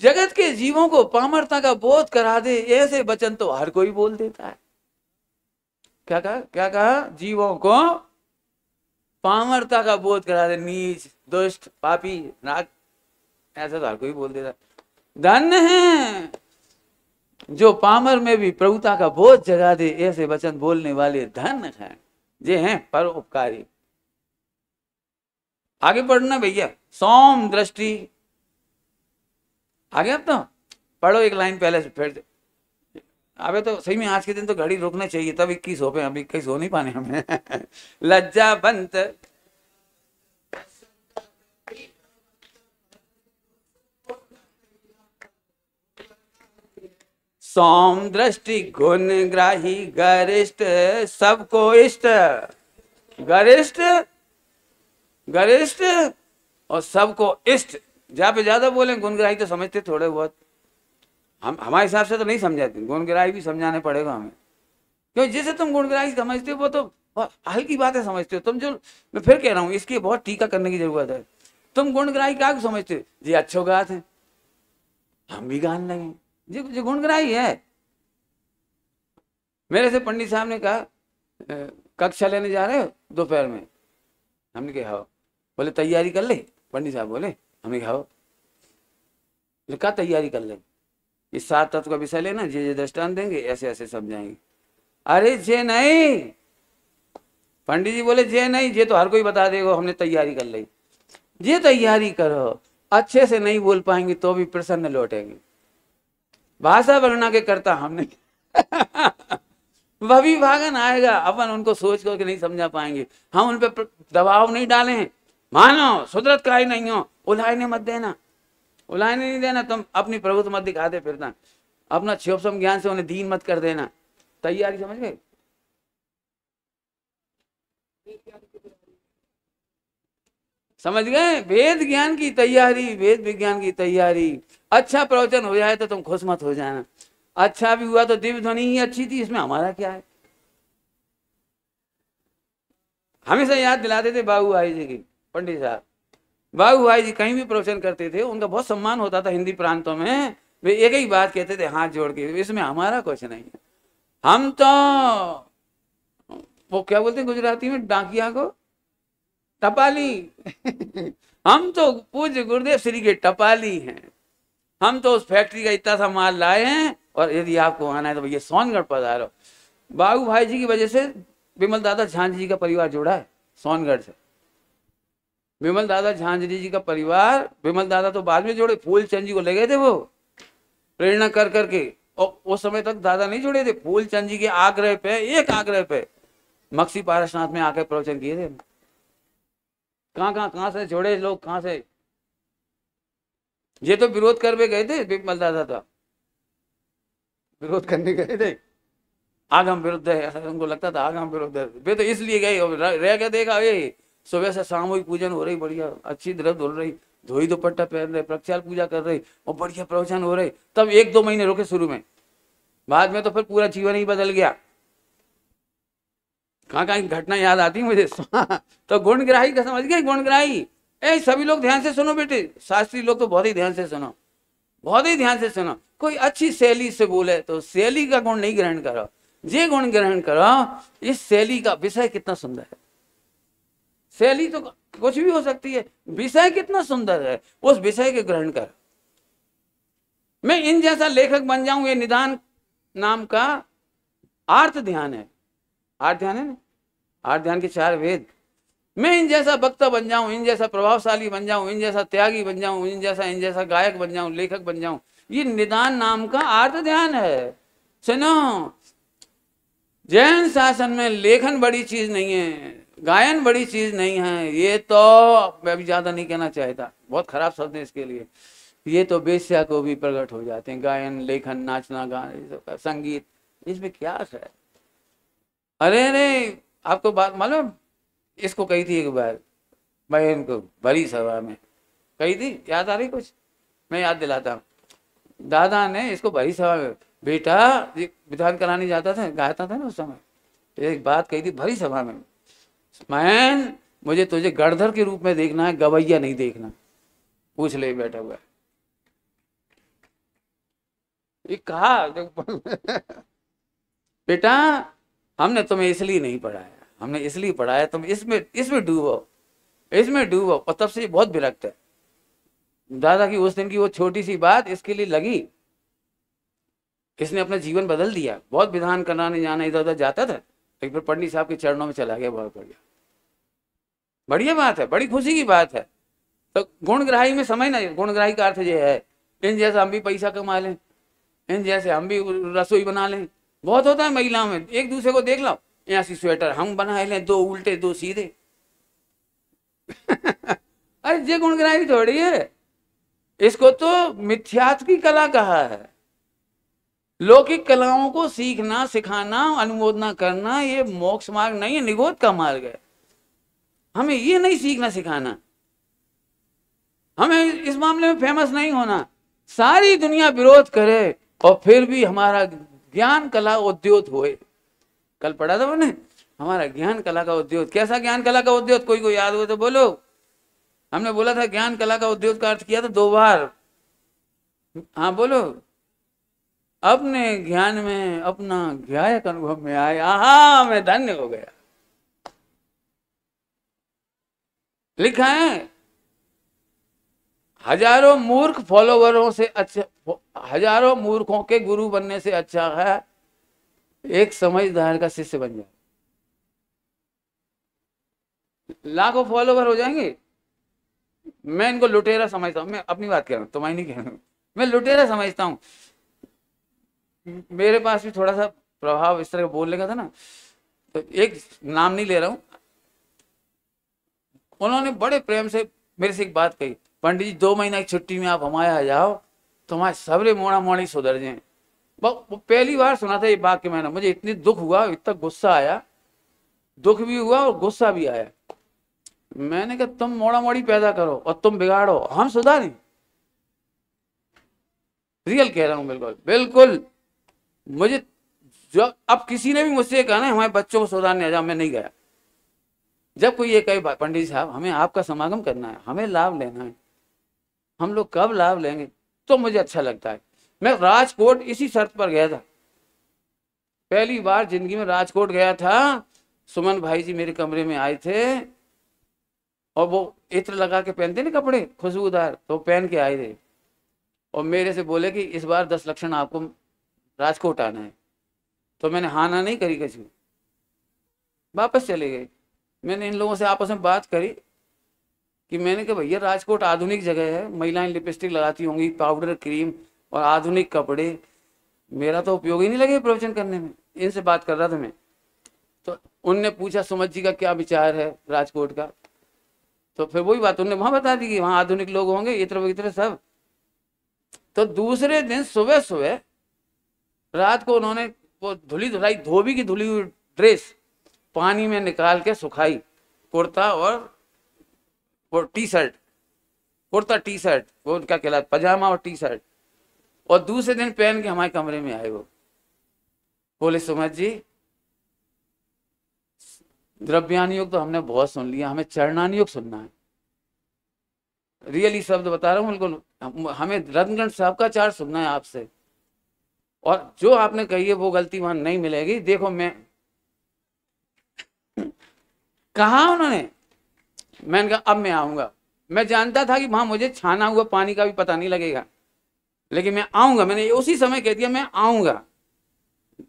जगत के जीवों को पामरता का बोध करा दे ऐसे वचन तो हर कोई बोल देता है क्या कहा क्या कहा जीवों को पामरता का बोध करा दे नीच दुष्ट पापी नाग ऐसा तो हर कोई बोल देता है धन्य है जो पामर में भी प्रभुता का बोझ जगा दे ऐसे वचन बोलने वाले धन हैं ये हैं उपकारी आगे पढ़ना भैया सोम दृष्टि आगे अब तो पढ़ो एक लाइन पहले से फिर अबे तो सही में आज के दिन तो घड़ी रोकना चाहिए तब इक्कीस हो पे अभी इक्कीस हो नहीं पाने हमें लज्जा बंत सोम दृष्टि गुण ग्राही गरिष्ठ सबको इष्ट गरिष्ठ गरिष्ठ और सबको इष्ट जहां पे ज्यादा बोले गुणग्राही तो समझते थोड़े बहुत हम हमारे हिसाब से तो नहीं समझाते गुणग्राही भी समझाने पड़ेगा हमें क्यों जैसे तुम गुणग्राही समझते हो वो तो हल्की बातें समझते हो तुम जो मैं फिर कह रहा हूँ इसकी बहुत टीका करने की जरूरत है तुम गुणग्राही क्या समझते हो जी अच्छो गात है हम भी गान लगे जी जी गुणगुनाई है मेरे से पंडित साहब ने कहा कक्षा लेने जा रहे हो दोपहर में हमने कहा हो हाँ। बोले तैयारी कर ले पंडित साहब बोले हमने कहा हो हाँ। तैयारी कर ले इस सात तत्व का विषय लेना जे जे दृष्टान देंगे ऐसे ऐसे समझाएंगे अरे जे नहीं पंडित जी बोले जे नहीं जे तो हर कोई बता देगा हमने तैयारी कर ली जे तैयारी करो अच्छे से नहीं बोल पाएंगे तो भी प्रसन्न लौटेंगे भाषा वर्णा के करता हमने भागन आएगा अपन उनको सोच करके नहीं समझा पाएंगे हम उन पर दबाव नहीं डाले हैं मानो सुदरत का ही नहीं हो उलायने मत देना उलायने नहीं देना तुम अपनी प्रभुत्व मत दिखाते फिरना अपना क्षोभसम ज्ञान से उन्हें दीन मत कर देना तैयारी समझ गए समझ गए वेद ज्ञान की तैयारी वेद विज्ञान की तैयारी अच्छा प्रवचन हो जाए तो तुम खुश मत हो जाना अच्छा भी हुआ तो दिव्य ध्वनि ही अच्छी थी इसमें हमारा क्या है हमेशा याद दिलाते थे बाबू भाई जी की पंडित साहब बाबू भाई जी कहीं भी प्रवचन करते थे उनका बहुत सम्मान होता था हिंदी प्रांतों में वे एक ही बात कहते थे हाथ जोड़ के इसमें हमारा कुछ नहीं है हम तो वो क्या बोलते हैं गुजराती में डाकिया को टपाली हम तो पूज्य गुरुदेव श्री के टपाली हैं हम तो उस फैक्ट्री का इतना सा माल लाए हैं और यदि आपको आना है तो भैया सोनगढ़ पधारो बाबू भाई जी की वजह से विमल दादा झांझ जी का परिवार जुड़ा है सोनगढ़ से विमल दादा झांझरी जी का परिवार विमल दादा तो बाद में जोड़े फूलचंद जी को ले गए थे वो प्रेरणा कर करके और उस समय तक दादा नहीं जुड़े थे फूलचंद जी के आग्रह पे एक आग्रह पे मक्सी पारसनाथ में आकर प्रवचन किए थे कहाँ कहाँ कहाँ से जोड़े लोग कहाँ से ये तो विरोध करने गए थे विमल दादा तो विरोध करने गए थे आग हम विरुद्ध है उनको लगता था आग हम विरुद्ध है वे तो इसलिए गए रह गया देखा ये सुबह से हुई पूजन हो रही बढ़िया अच्छी तरह धुल रही धोई दुपट्टा पहन रहे प्रक्षाल पूजा कर रही और बढ़िया प्रवचन हो रहे तब एक दो महीने रुके शुरू में बाद में तो फिर पूरा जीवन ही बदल गया कहा घटना याद आती मुझे तो गुणग्राही का समझ गए गुणग्राही ए सभी लोग ध्यान से सुनो बेटे शास्त्री लोग तो बहुत ही ध्यान से सुनो बहुत ही ध्यान से सुनो कोई अच्छी शैली से बोले तो शैली का गुण नहीं ग्रहण करो जे गुण ग्रहण करो इस शैली का विषय कितना सुंदर है शैली तो कुछ भी हो सकती है विषय कितना सुंदर है उस विषय के ग्रहण कर मैं इन जैसा लेखक बन जाऊं ये निदान नाम का आर्थ ध्यान है आर्थ ध्यान है ना आर्थ ध्यान के चार वेद मैं इन जैसा वक्ता बन जाऊं इन जैसा प्रभावशाली बन जाऊं इन जैसा त्यागी बन जाऊं इन जैसा इन जैसा गायक बन जाऊं लेखक बन जाऊं ये निदान नाम का आर्थ ध्यान है सुनो जैन शासन में लेखन बड़ी चीज नहीं है गायन बड़ी चीज नहीं है ये तो मैं भी ज्यादा नहीं कहना चाहता बहुत खराब शब्द है इसके लिए ये तो बेस्या को भी प्रकट हो जाते हैं गायन लेखन नाचना गाना संगीत इसमें क्या है अरे अरे आपको बात मालूम इसको कही थी एक बार मैं इनको बड़ी सभा में कही थी याद आ रही कुछ मैं याद दिलाता हूँ दादा ने इसको बड़ी सभा में बेटा विधान कराने जाता था गाता था ना उस समय एक बात कही थी भरी सभा में मैन मुझे तुझे गढ़धर के रूप में देखना है गवैया नहीं देखना पूछ ले बैठा हुआ ये कहा बेटा हमने तुम्हें इसलिए नहीं पढ़ाया हमने इसलिए पढ़ाया तुम इसमें इसमें डूबो इसमें डूबो और तब से बहुत विरक्त है दादा की उस दिन की वो छोटी सी बात इसके लिए लगी इसने अपना जीवन बदल दिया बहुत विधान कराने जाना इधर उधर जाता था तो एक बार पंडित साहब के चरणों में चला गया बहुत बढ़िया बढ़िया बात है बड़ी खुशी की बात है तो गुणग्राही में समय ना गुणग्राही का अर्थ ये है इन जैसे हम भी पैसा कमा लें इन जैसे हम भी रसोई बना लें बहुत होता है महिलाओं में एक दूसरे को देख लो ऐसी स्वेटर हम बनाए ले दो उल्टे दो सीधे अरे ये गुणगुनाई थोड़ी है इसको तो मिथ्यात की कला कहा है लौकिक कलाओं को सीखना सिखाना अनुमोदना करना ये मोक्ष मार्ग नहीं है निगोद का मार्ग है हमें ये नहीं सीखना सिखाना हमें इस मामले में फेमस नहीं होना सारी दुनिया विरोध करे और फिर भी हमारा ज्ञान कला उद्योग हुए कल पढ़ा था मैंने हमारा ज्ञान कला का उद्योग कैसा ज्ञान कला का उद्योग कोई को याद हो तो बोलो हमने बोला था ज्ञान कला का उद्योग का अर्थ किया था दो बार हाँ बोलो अपने ज्ञान में अपना ज्ञायक अनुभव में आए आहा मैं धन्य हो गया लिखा है हजारों मूर्ख फॉलोवरों से अच्छा हजारों मूर्खों के गुरु बनने से अच्छा है एक समझदार का शिष्य बन जाए लाखों फॉलोवर हो जाएंगे मैं इनको लुटेरा समझता हूँ मैं अपनी बात कह रहा हूं तुम्हारी तो नहीं कह रहा हूं मैं लुटेरा समझता हूं मेरे पास भी थोड़ा सा प्रभाव इस तरह बोलने का था ना तो एक नाम नहीं ले रहा हूं उन्होंने बड़े प्रेम से मेरे से एक बात कही पंडित जी दो महीना की छुट्टी में आप हमारे यहाँ जाओ तो हमारे सबरे मोड़ा मोड़ी सुधर जाए वो पहली बार सुना था ये बात के मैंने मुझे इतनी दुख हुआ इतना गुस्सा आया दुख भी हुआ और गुस्सा भी आया मैंने कहा तुम मोड़ा मोड़ी पैदा करो और तुम बिगाड़ो हम सुधारे रियल कह रहा हूं बिल्कुल बिल्कुल मुझे जब अब किसी ने भी मुझसे कहा ना हमारे बच्चों को सुधारने आ जाओ मैं नहीं गया जब कोई ये कहे पंडित साहब हमें आपका समागम करना है हमें लाभ लेना है हम लोग कब लाभ लेंगे तो मुझे अच्छा लगता है मैं राजकोट इसी शर्त पर गया था पहली बार जिंदगी में राजकोट गया था सुमन भाई जी मेरे कमरे में आए थे और वो इत्र लगा के पहनते ना कपड़े खुशबूदार तो पहन के आए थे और मेरे से बोले कि इस बार दस लक्षण आपको राजकोट आना है तो मैंने हाना नहीं करी किसी वापस चले गए मैंने इन लोगों से आपस में बात करी कि मैंने कहा भैया राजकोट आधुनिक जगह है महिलाएं लिपस्टिक लगाती होंगी पाउडर क्रीम और आधुनिक कपड़े मेरा तो उपयोग ही नहीं लगे प्रवचन करने में इनसे बात कर रहा था मैं तो उनने पूछा सुमत जी का क्या विचार है राजकोट का तो फिर वही बात उनने वहां बता दी कि वहां आधुनिक लोग होंगे इतर वगैरह सब तो दूसरे दिन सुबह सुबह रात को उन्होंने वो धुली धुलाई धोबी की धुली हुई ड्रेस पानी में निकाल के सुखाई कुर्ता और T shirt kurta T shirt वो उनका कहला पजामा और टी शर्ट और दूसरे दिन पहन के हमारे कमरे में आए वो बोले सुमत जी द्रव्यान युग तो हमने बहुत सुन लिया हमें चरणान युग सुनना है रियली शब्द बता रहा हूँ बिल्कुल हमें रत्नगण साहब का चार सुनना है आपसे और जो आपने कही है वो गलती वहां नहीं मिलेगी देखो मैं कहा उन्होंने मैंने कहा अब मैं आऊंगा मैं जानता था कि वहां मुझे छाना हुआ पानी का भी पता नहीं लगेगा लेकिन मैं आऊंगा मैंने उसी समय कह दिया मैं आऊंगा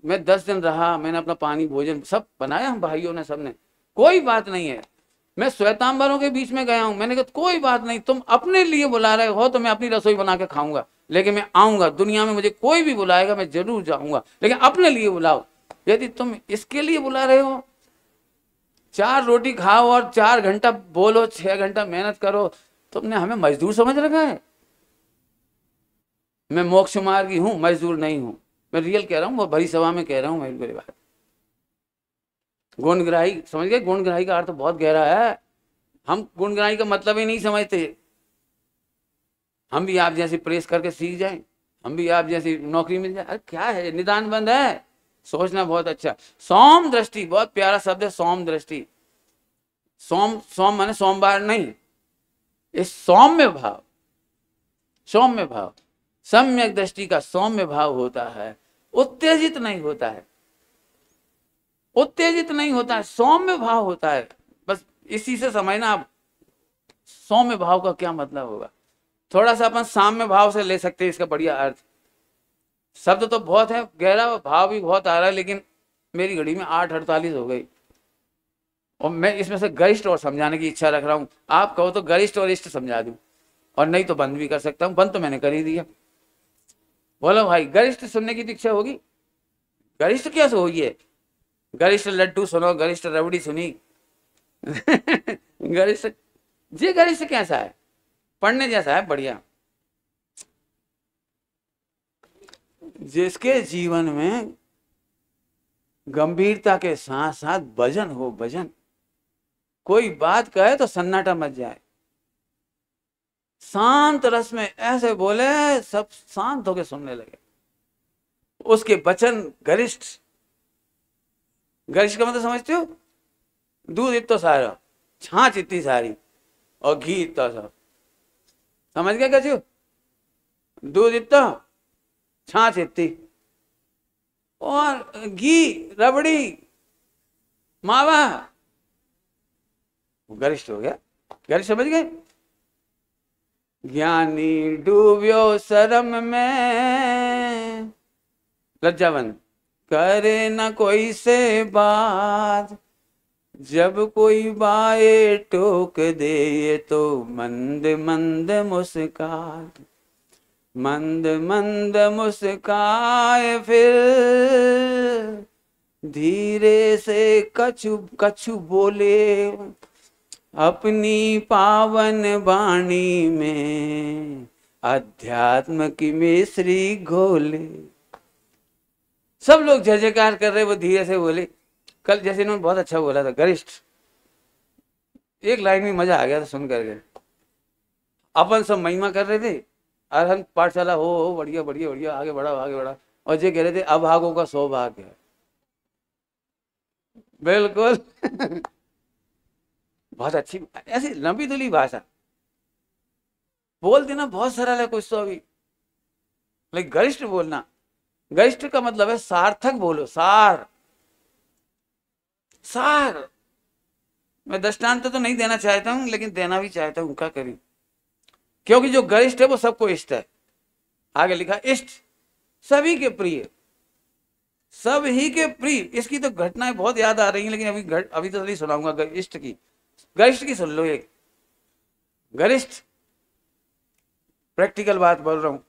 मैं दस दिन रहा मैंने अपना पानी भोजन सब बनाया हम भाइयों ने सबने कोई बात नहीं है मैं श्वेतांबरों के बीच में गया हूं मैंने कहा कोई बात नहीं तुम अपने लिए बुला रहे हो तो मैं अपनी रसोई बना के खाऊंगा लेकिन मैं आऊंगा दुनिया में मुझे कोई भी बुलाएगा मैं जरूर जाऊंगा लेकिन अपने लिए बुलाओ यदि तुम इसके लिए बुला रहे हो चार रोटी खाओ और चार घंटा बोलो छह घंटा मेहनत करो तुमने हमें मजदूर समझ रखा है मैं मोक्ष मार्गी हूँ मजदूर नहीं हूँ मैं रियल कह रहा हूँ वो भरी सभा में कह रहा हूँ मैं बिल्कुल बात गुणग्राही समझ गए गुणग्राही का अर्थ बहुत गहरा है हम गुणग्राही का मतलब ही नहीं समझते हम भी आप जैसे प्रेस करके सीख जाए हम भी आप जैसी नौकरी मिल जाए अरे क्या है निदान बंद है सोचना बहुत अच्छा सोम दृष्टि बहुत प्यारा शब्द है सोम दृष्टि सोम सोम माने सोमवार नहीं इस सौम्य भाव सौम्य भाव सम्यक दृष्टि का सौम्य भाव होता है उत्तेजित नहीं होता है उत्तेजित नहीं होता है सौम्य भाव होता है बस इसी से समझना आप सौम्य भाव का क्या मतलब होगा थोड़ा सा अपन साम्य भाव से ले सकते हैं इसका बढ़िया अर्थ शब्द तो बहुत है गहरा भाव भी बहुत आ रहा है लेकिन मेरी घड़ी में आठ अड़तालीस हो गई और मैं इसमें से गरिष्ठ और समझाने की इच्छा रख रहा हूं आप कहो तो गरिष्ठ और इष्ट समझा दू और नहीं तो बंद भी कर सकता हूँ बंद तो मैंने कर ही दिया बोलो भाई गरिष्ठ सुनने की दीक्षा होगी गरिष्ठ क्या होगी है गरिष्ठ लड्डू सुनो गरिष्ठ रबड़ी सुनी गरिष्ठ जी गरिष्ठ कैसा है पढ़ने जैसा है बढ़िया जिसके जीवन में गंभीरता के साथ साथ भजन हो भजन कोई बात कहे तो सन्नाटा मच जाए शांत रस में ऐसे बोले सब शांत होके सुनने लगे उसके वचन गरिष्ठ गरिष्ठ का मतलब समझते हो दूध इतना सारा छाछ इतनी सारी और घी इतना सा समझ गया कैसे दूध इतना छाछ इतनी और घी रबड़ी मावा गरिष्ठ हो गया गरिष्ठ समझ गए ज्ञानी डूब्यो शरम में लज्जावन करे न कोई से बात जब कोई बाए टोक दे ये तो मंद मंद मुस्कान मंद मंद मुस्काए फिर धीरे से कछु कछु बोले अपनी पावन वाणी में अध्यात्म की मिश्री घोले सब लोग जय जयकार कर रहे वो धीरे से बोले कल जैसे इन्होंने बहुत अच्छा बोला था गरिष्ठ एक लाइन में मजा आ गया था सुन के अपन सब महिमा कर रहे थे और हम पाठशाला हो हो बढ़िया बढ़िया बढ़िया आगे बढ़ा आगे बढ़ा और जे कह रहे थे अभागों का सौभाग्य बिल्कुल बहुत अच्छी ऐसी लंबी दुली भाषा बोल देना बहुत सरल है कुछ तो अभी लेकिन गरिष्ठ बोलना गरिष्ठ का मतलब है सार्थक बोलो सार सार मैं दृष्टांत तो नहीं देना चाहता हूं लेकिन देना भी चाहता हूं उनका करीब क्योंकि जो गरिष्ठ है वो सबको इष्ट है आगे लिखा इष्ट सभी के प्रिय सब ही के प्रिय इसकी तो घटनाएं बहुत याद आ रही हैं लेकिन अभी घट अभी तो नहीं सुनाऊंगा इष्ट की गरिष्ठ की सुन लो एक गरिष्ठ प्रैक्टिकल बात बोल रहा हूँ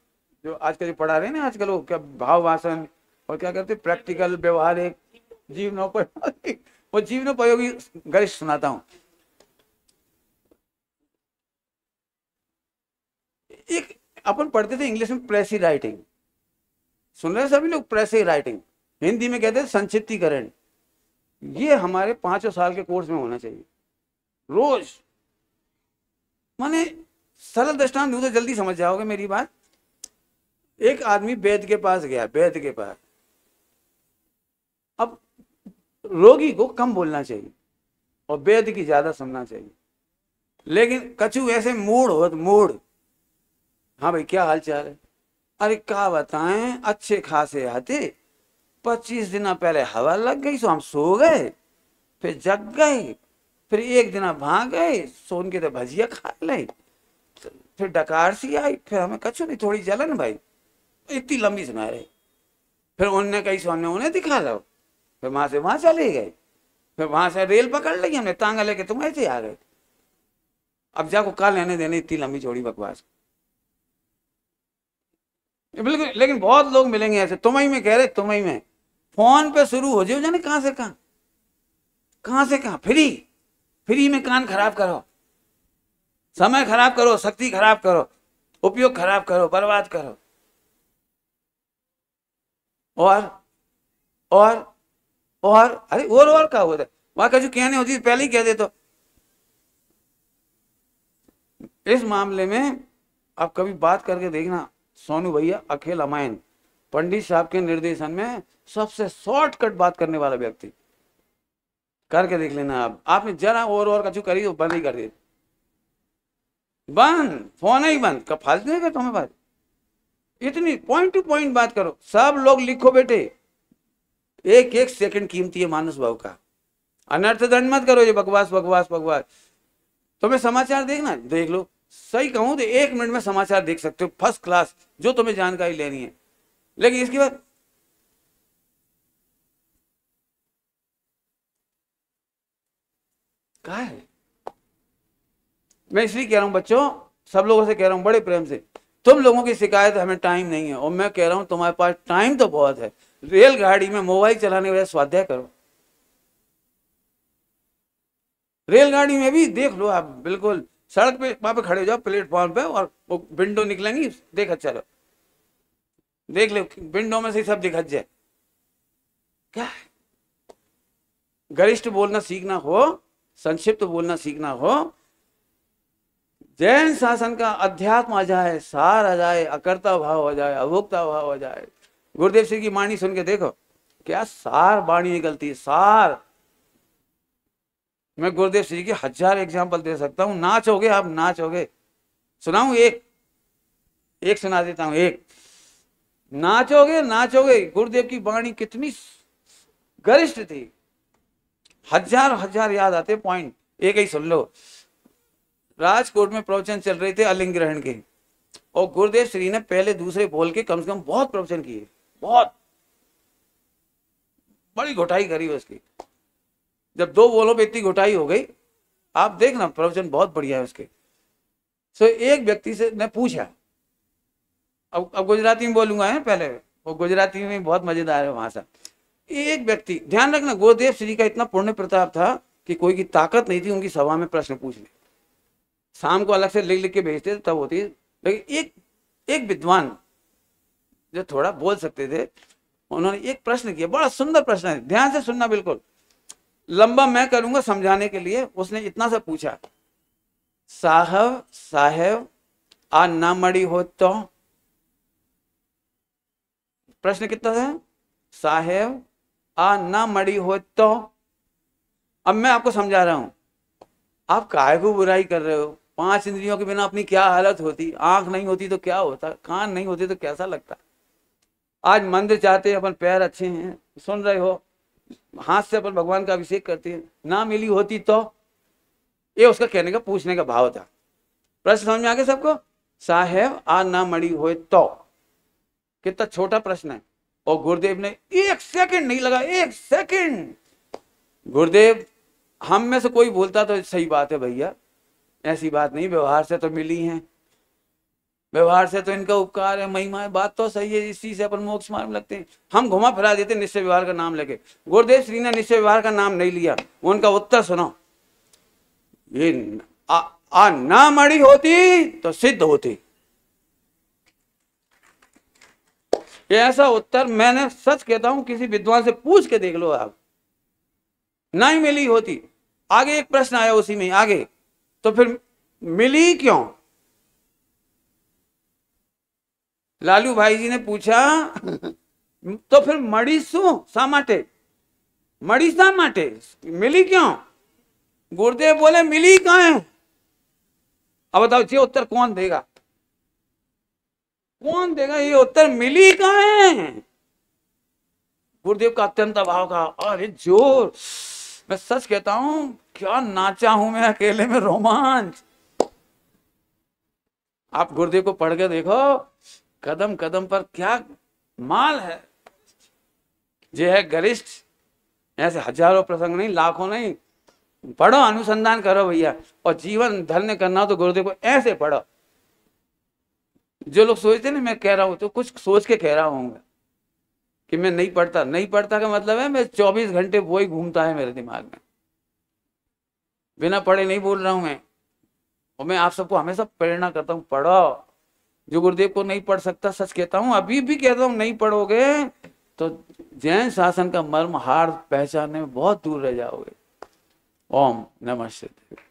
जो आजकल पढ़ा रहे हैं ना आजकल वो क्या भाव भाषण और क्या करते प्रैक्टिकल व्यवहारिक जीवनोपयोगी वो जीवनोपयोगी गरिष्ठ सुनाता हूँ एक अपन पढ़ते थे इंग्लिश में प्रेसी राइटिंग सुन रहे सभी लोग प्रेसी राइटिंग हिंदी में कहते हैं संक्षिप्तीकरण ये हमारे पांचों साल के कोर्स में होना चाहिए रोज माने सरल दृष्टान तो जल्दी समझ जाओगे मेरी बात एक आदमी वैद्य के पास गया वैद्य के पास अब रोगी को कम बोलना चाहिए और वैद्य की ज्यादा सुनना चाहिए लेकिन कछु ऐसे मूड हो तो मूड हाँ भाई क्या हाल चाल है अरे क्या बताएं अच्छे खासे आते पच्चीस दिन पहले हवा लग गई सो हम सो गए फिर जग गए फिर एक दिन आप वहां गए सोन के तो भजिया खा लाई फिर डकार सी आई फिर हमें कछु नहीं थोड़ी जलन भाई इतनी लंबी सुना रही फिर उनने कही सोने उन्हें दिखा लो फिर वहां से वहां चले गए फिर वहां से रेल पकड़ ली हमने तांगा लेके तुम ऐसे आ गए अब जाको कहा लेने देने इतनी लंबी चौड़ी बकवास बिल्कुल लेकिन बहुत लोग मिलेंगे ऐसे तुम ही में कह रहे तुम ही में फोन पे शुरू हो जाओ जाने कहां से कहां कहां से कहां फ्री फ्री में कान खराब करो समय खराब करो शक्ति खराब करो उपयोग खराब करो बर्बाद करो और और और अरे और और क्या होता है वहां का जो कहने होती पहले ही कह दे तो इस मामले में आप कभी बात करके देखना सोनू भैया अखिल अमायन पंडित साहब के निर्देशन में सबसे शॉर्टकट बात करने वाला व्यक्ति करके देख लेना आप आपने जरा और और कछु करी तो बंद ही कर दिए बंद फोन ही बंद कब फालतू है क्या तुम्हें बात इतनी पॉइंट टू पॉइंट बात करो सब लोग लिखो बेटे एक एक सेकंड कीमती है मानस भाव का अनर्थ दंड मत करो ये बकवास बकवास बकवास तुम्हें समाचार देखना देख लो सही कहूं तो एक मिनट में समाचार देख सकते हो फर्स्ट क्लास जो तुम्हें जानकारी लेनी है लेकिन इसके बाद कहा है मैं इसलिए कह रहा हूं बच्चों सब लोगों से कह रहा हूं बड़े प्रेम से तुम लोगों की शिकायत हमें टाइम नहीं है और मैं कह रहा हूं तुम्हारे पास टाइम तो बहुत है रेलगाड़ी में मोबाइल चलाने वाले स्वाध्याय करो रेलगाड़ी में भी देख लो आप बिल्कुल सड़क पे वहां पे खड़े हो जाओ प्लेटफॉर्म पे और वो विंडो निकलेंगी देख अच्छा देख लो विंडो में से सब दिखा जाए क्या गरिष्ठ बोलना सीखना हो संक्षिप्त बोलना सीखना हो जैन शासन का अध्यात्म आ जाए सार आ जाए अकर्ता भाव आ जाए अभोक्ता भाव आ जाए गुरुदेव सिंह की वाणी सुन के देखो क्या सार वाणी निकलती है सार मैं गुरुदेव सिंह जी की हजार एग्जाम्पल दे सकता हूं नाचोगे आप नाचोगे सुनाऊ एक एक सुना देता हूं एक नाचोगे नाचोगे गुरुदेव की वाणी कितनी गरिष्ठ थी हजार हजार याद आते पॉइंट एक ही सुन लो राजकोट में प्रवचन चल रहे थे अलिंग ग्रहण के और गुरुदेव श्री ने पहले दूसरे बोल के कम से कम बहुत प्रवचन किए बहुत बड़ी घोटाई करी उसकी जब दो बोलो पे इतनी घोटाई हो गई आप देखना प्रवचन बहुत बढ़िया है उसके सो एक व्यक्ति से मैं पूछा अब अब गुजराती में बोलूंगा है पहले वो गुजराती में बहुत मजेदार है वहां से एक व्यक्ति ध्यान रखना गुरुदेव श्री का इतना पुण्य प्रताप था कि कोई की ताकत नहीं थी उनकी सभा में प्रश्न पूछने शाम को अलग से लिख लिख के भेजते थे तब होती लेकिन एक एक विद्वान जो थोड़ा बोल सकते थे उन्होंने एक प्रश्न किया बड़ा सुंदर प्रश्न है ध्यान से सुनना बिल्कुल लंबा मैं करूंगा समझाने के लिए उसने इतना सा पूछा साहब साहेब आ ना मड़ी हो तो प्रश्न कितना था साहेब आ ना मड़ी हो तो अब मैं आपको समझा रहा हूं आप काय को बुराई कर रहे हो पांच इंद्रियों के बिना अपनी क्या हालत होती आंख नहीं होती तो क्या होता कान नहीं होती तो कैसा लगता आज मंदिर जाते हैं अपन पैर अच्छे हैं सुन रहे हो हाथ से अपन भगवान का अभिषेक करते हैं ना मिली होती तो ये उसका कहने का पूछने का भाव था प्रश्न समझ में आ गया सबको साहेब आ ना मड़ी हो तो कितना छोटा प्रश्न है और गुरुदेव ने एक सेकंड नहीं लगा एक सेकंड गुरुदेव हम में से कोई बोलता तो सही बात है भैया ऐसी बात नहीं व्यवहार से तो मिली है व्यवहार से तो इनका उपकार है महिमा है बात तो सही है इसी से अपन मोक्ष मार्ग लगते हैं हम घुमा फिरा देते निश्चय व्यवहार का नाम लेके गुरुदेव श्री ने निश्चय व्यवहार का नाम नहीं लिया उनका उत्तर सुनो ये आ, आ ना मड़ी होती तो सिद्ध होती ये ऐसा उत्तर मैंने सच कहता हूं किसी विद्वान से पूछ के देख लो आप नहीं मिली होती आगे एक प्रश्न आया उसी में आगे तो फिर मिली क्यों लालू भाई जी ने पूछा तो फिर मड़ी सु सामाटे मड़ी सामाटे मिली क्यों गुरुदेव बोले मिली कहा है अब बताओ ये उत्तर कौन देगा कौन देगा ये उत्तर मिली कहा है गुरुदेव का अत्यंत अभाव का अरे जोर मैं सच कहता हूं क्या नाचा हूं मैं अकेले में रोमांच आप गुरुदेव को पढ़ के देखो कदम कदम पर क्या माल है जे है गरिष्ठ ऐसे हजारों प्रसंग नहीं लाखों नहीं पढ़ो अनुसंधान करो भैया और जीवन धन्य करना तो गुरुदेव को ऐसे पढ़ो जो लोग सोचते ना मैं कह रहा हूँ तो कुछ सोच के कह रहा हूँ कि मैं नहीं पढ़ता नहीं पढ़ता का मतलब है मैं चौबीस घंटे वो ही घूमता है मेरे दिमाग में बिना पढ़े नहीं बोल रहा हूँ मैं और मैं आप सबको हमेशा प्रेरणा करता हूँ पढ़ो जो गुरुदेव को नहीं पढ़ सकता सच कहता हूँ अभी भी कहता हूँ नहीं पढ़ोगे तो जैन शासन का मर्म हार पहचानने में बहुत दूर रह जाओगे ओम नमस्ते